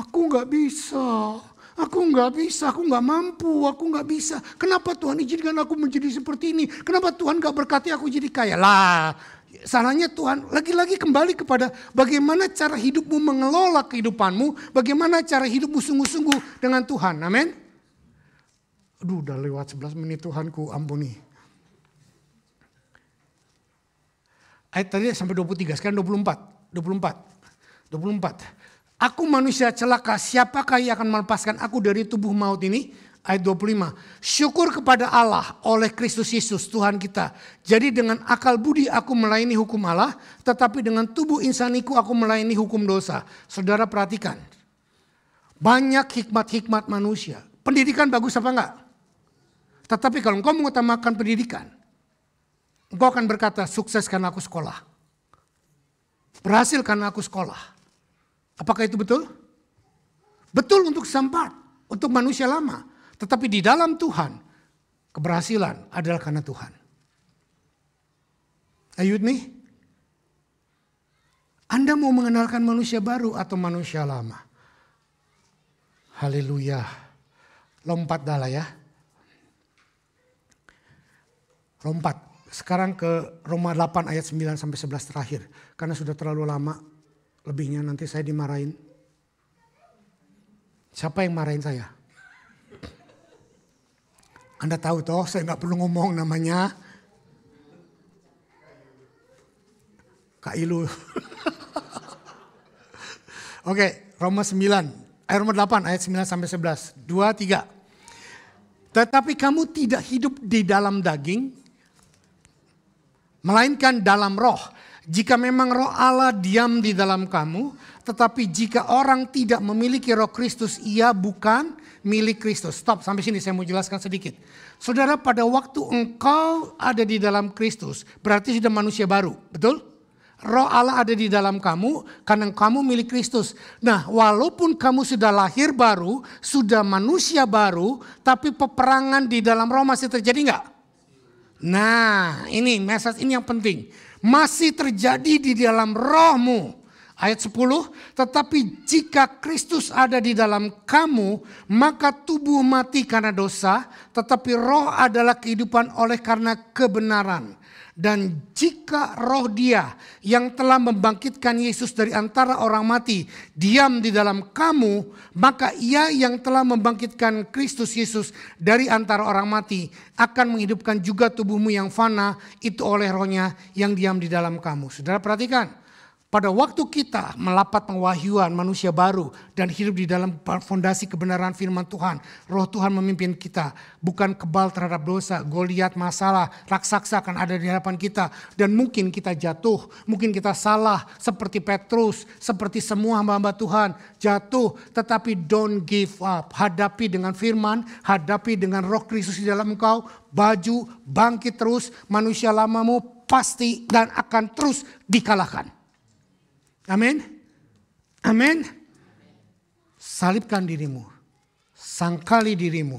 Aku nggak bisa. Aku nggak bisa, aku nggak mampu, aku nggak bisa. Kenapa Tuhan izinkan aku menjadi seperti ini? Kenapa Tuhan nggak berkati aku jadi kaya? Lah, salahnya Tuhan. Lagi-lagi kembali kepada bagaimana cara hidupmu mengelola kehidupanmu, bagaimana cara hidupmu sungguh-sungguh dengan Tuhan. Amin. Aduh, udah lewat 11 menit Tuhanku, ampuni. ayat tadi sampai 23, sekarang 24. 24. 24. Aku manusia celaka, siapakah yang akan melepaskan aku dari tubuh maut ini? Ayat 25. Syukur kepada Allah oleh Kristus Yesus Tuhan kita. Jadi dengan akal budi aku melayani hukum Allah, tetapi dengan tubuh insaniku aku melayani hukum dosa. Saudara perhatikan. Banyak hikmat-hikmat manusia. Pendidikan bagus apa enggak? Tetapi kalau engkau mengutamakan pendidikan, Engkau akan berkata, sukses karena aku sekolah. Berhasil karena aku sekolah. Apakah itu betul? Betul untuk sempat, untuk manusia lama. Tetapi di dalam Tuhan, keberhasilan adalah karena Tuhan. Are you Anda mau mengenalkan manusia baru atau manusia lama? Haleluya. Lompat dah ya. Lompat sekarang ke Roma 8 ayat 9 sampai 11 terakhir. Karena sudah terlalu lama lebihnya nanti saya dimarahin. Siapa yang marahin saya? Anda tahu toh saya nggak perlu ngomong namanya. Kak Ilu. *laughs* Oke, Roma 9, eh, Roma 8 ayat 9 sampai 11. 2 3. Tetapi kamu tidak hidup di dalam daging, melainkan dalam roh. Jika memang roh Allah diam di dalam kamu, tetapi jika orang tidak memiliki roh Kristus, ia bukan milik Kristus. Stop, sampai sini saya mau jelaskan sedikit. Saudara, pada waktu engkau ada di dalam Kristus, berarti sudah manusia baru, betul? Roh Allah ada di dalam kamu karena kamu milik Kristus. Nah, walaupun kamu sudah lahir baru, sudah manusia baru, tapi peperangan di dalam roh masih terjadi enggak Nah, ini message ini yang penting. Masih terjadi di dalam rohmu. Ayat 10, tetapi jika Kristus ada di dalam kamu, maka tubuh mati karena dosa, tetapi roh adalah kehidupan oleh karena kebenaran. Dan jika roh dia yang telah membangkitkan Yesus dari antara orang mati diam di dalam kamu, maka ia yang telah membangkitkan Kristus Yesus dari antara orang mati akan menghidupkan juga tubuhmu yang fana itu oleh rohnya yang diam di dalam kamu. Saudara perhatikan, pada waktu kita melapat pengwahyuan manusia baru dan hidup di dalam fondasi kebenaran firman Tuhan, roh Tuhan memimpin kita, bukan kebal terhadap dosa, goliat masalah, raksasa akan ada di hadapan kita dan mungkin kita jatuh, mungkin kita salah seperti Petrus, seperti semua hamba-hamba Tuhan, jatuh tetapi don't give up. Hadapi dengan firman, hadapi dengan roh Kristus di dalam engkau, baju, bangkit terus, manusia lamamu pasti dan akan terus dikalahkan. Amin. Amin. Salibkan dirimu. Sangkali dirimu.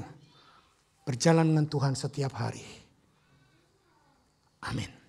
Berjalan dengan Tuhan setiap hari. Amin.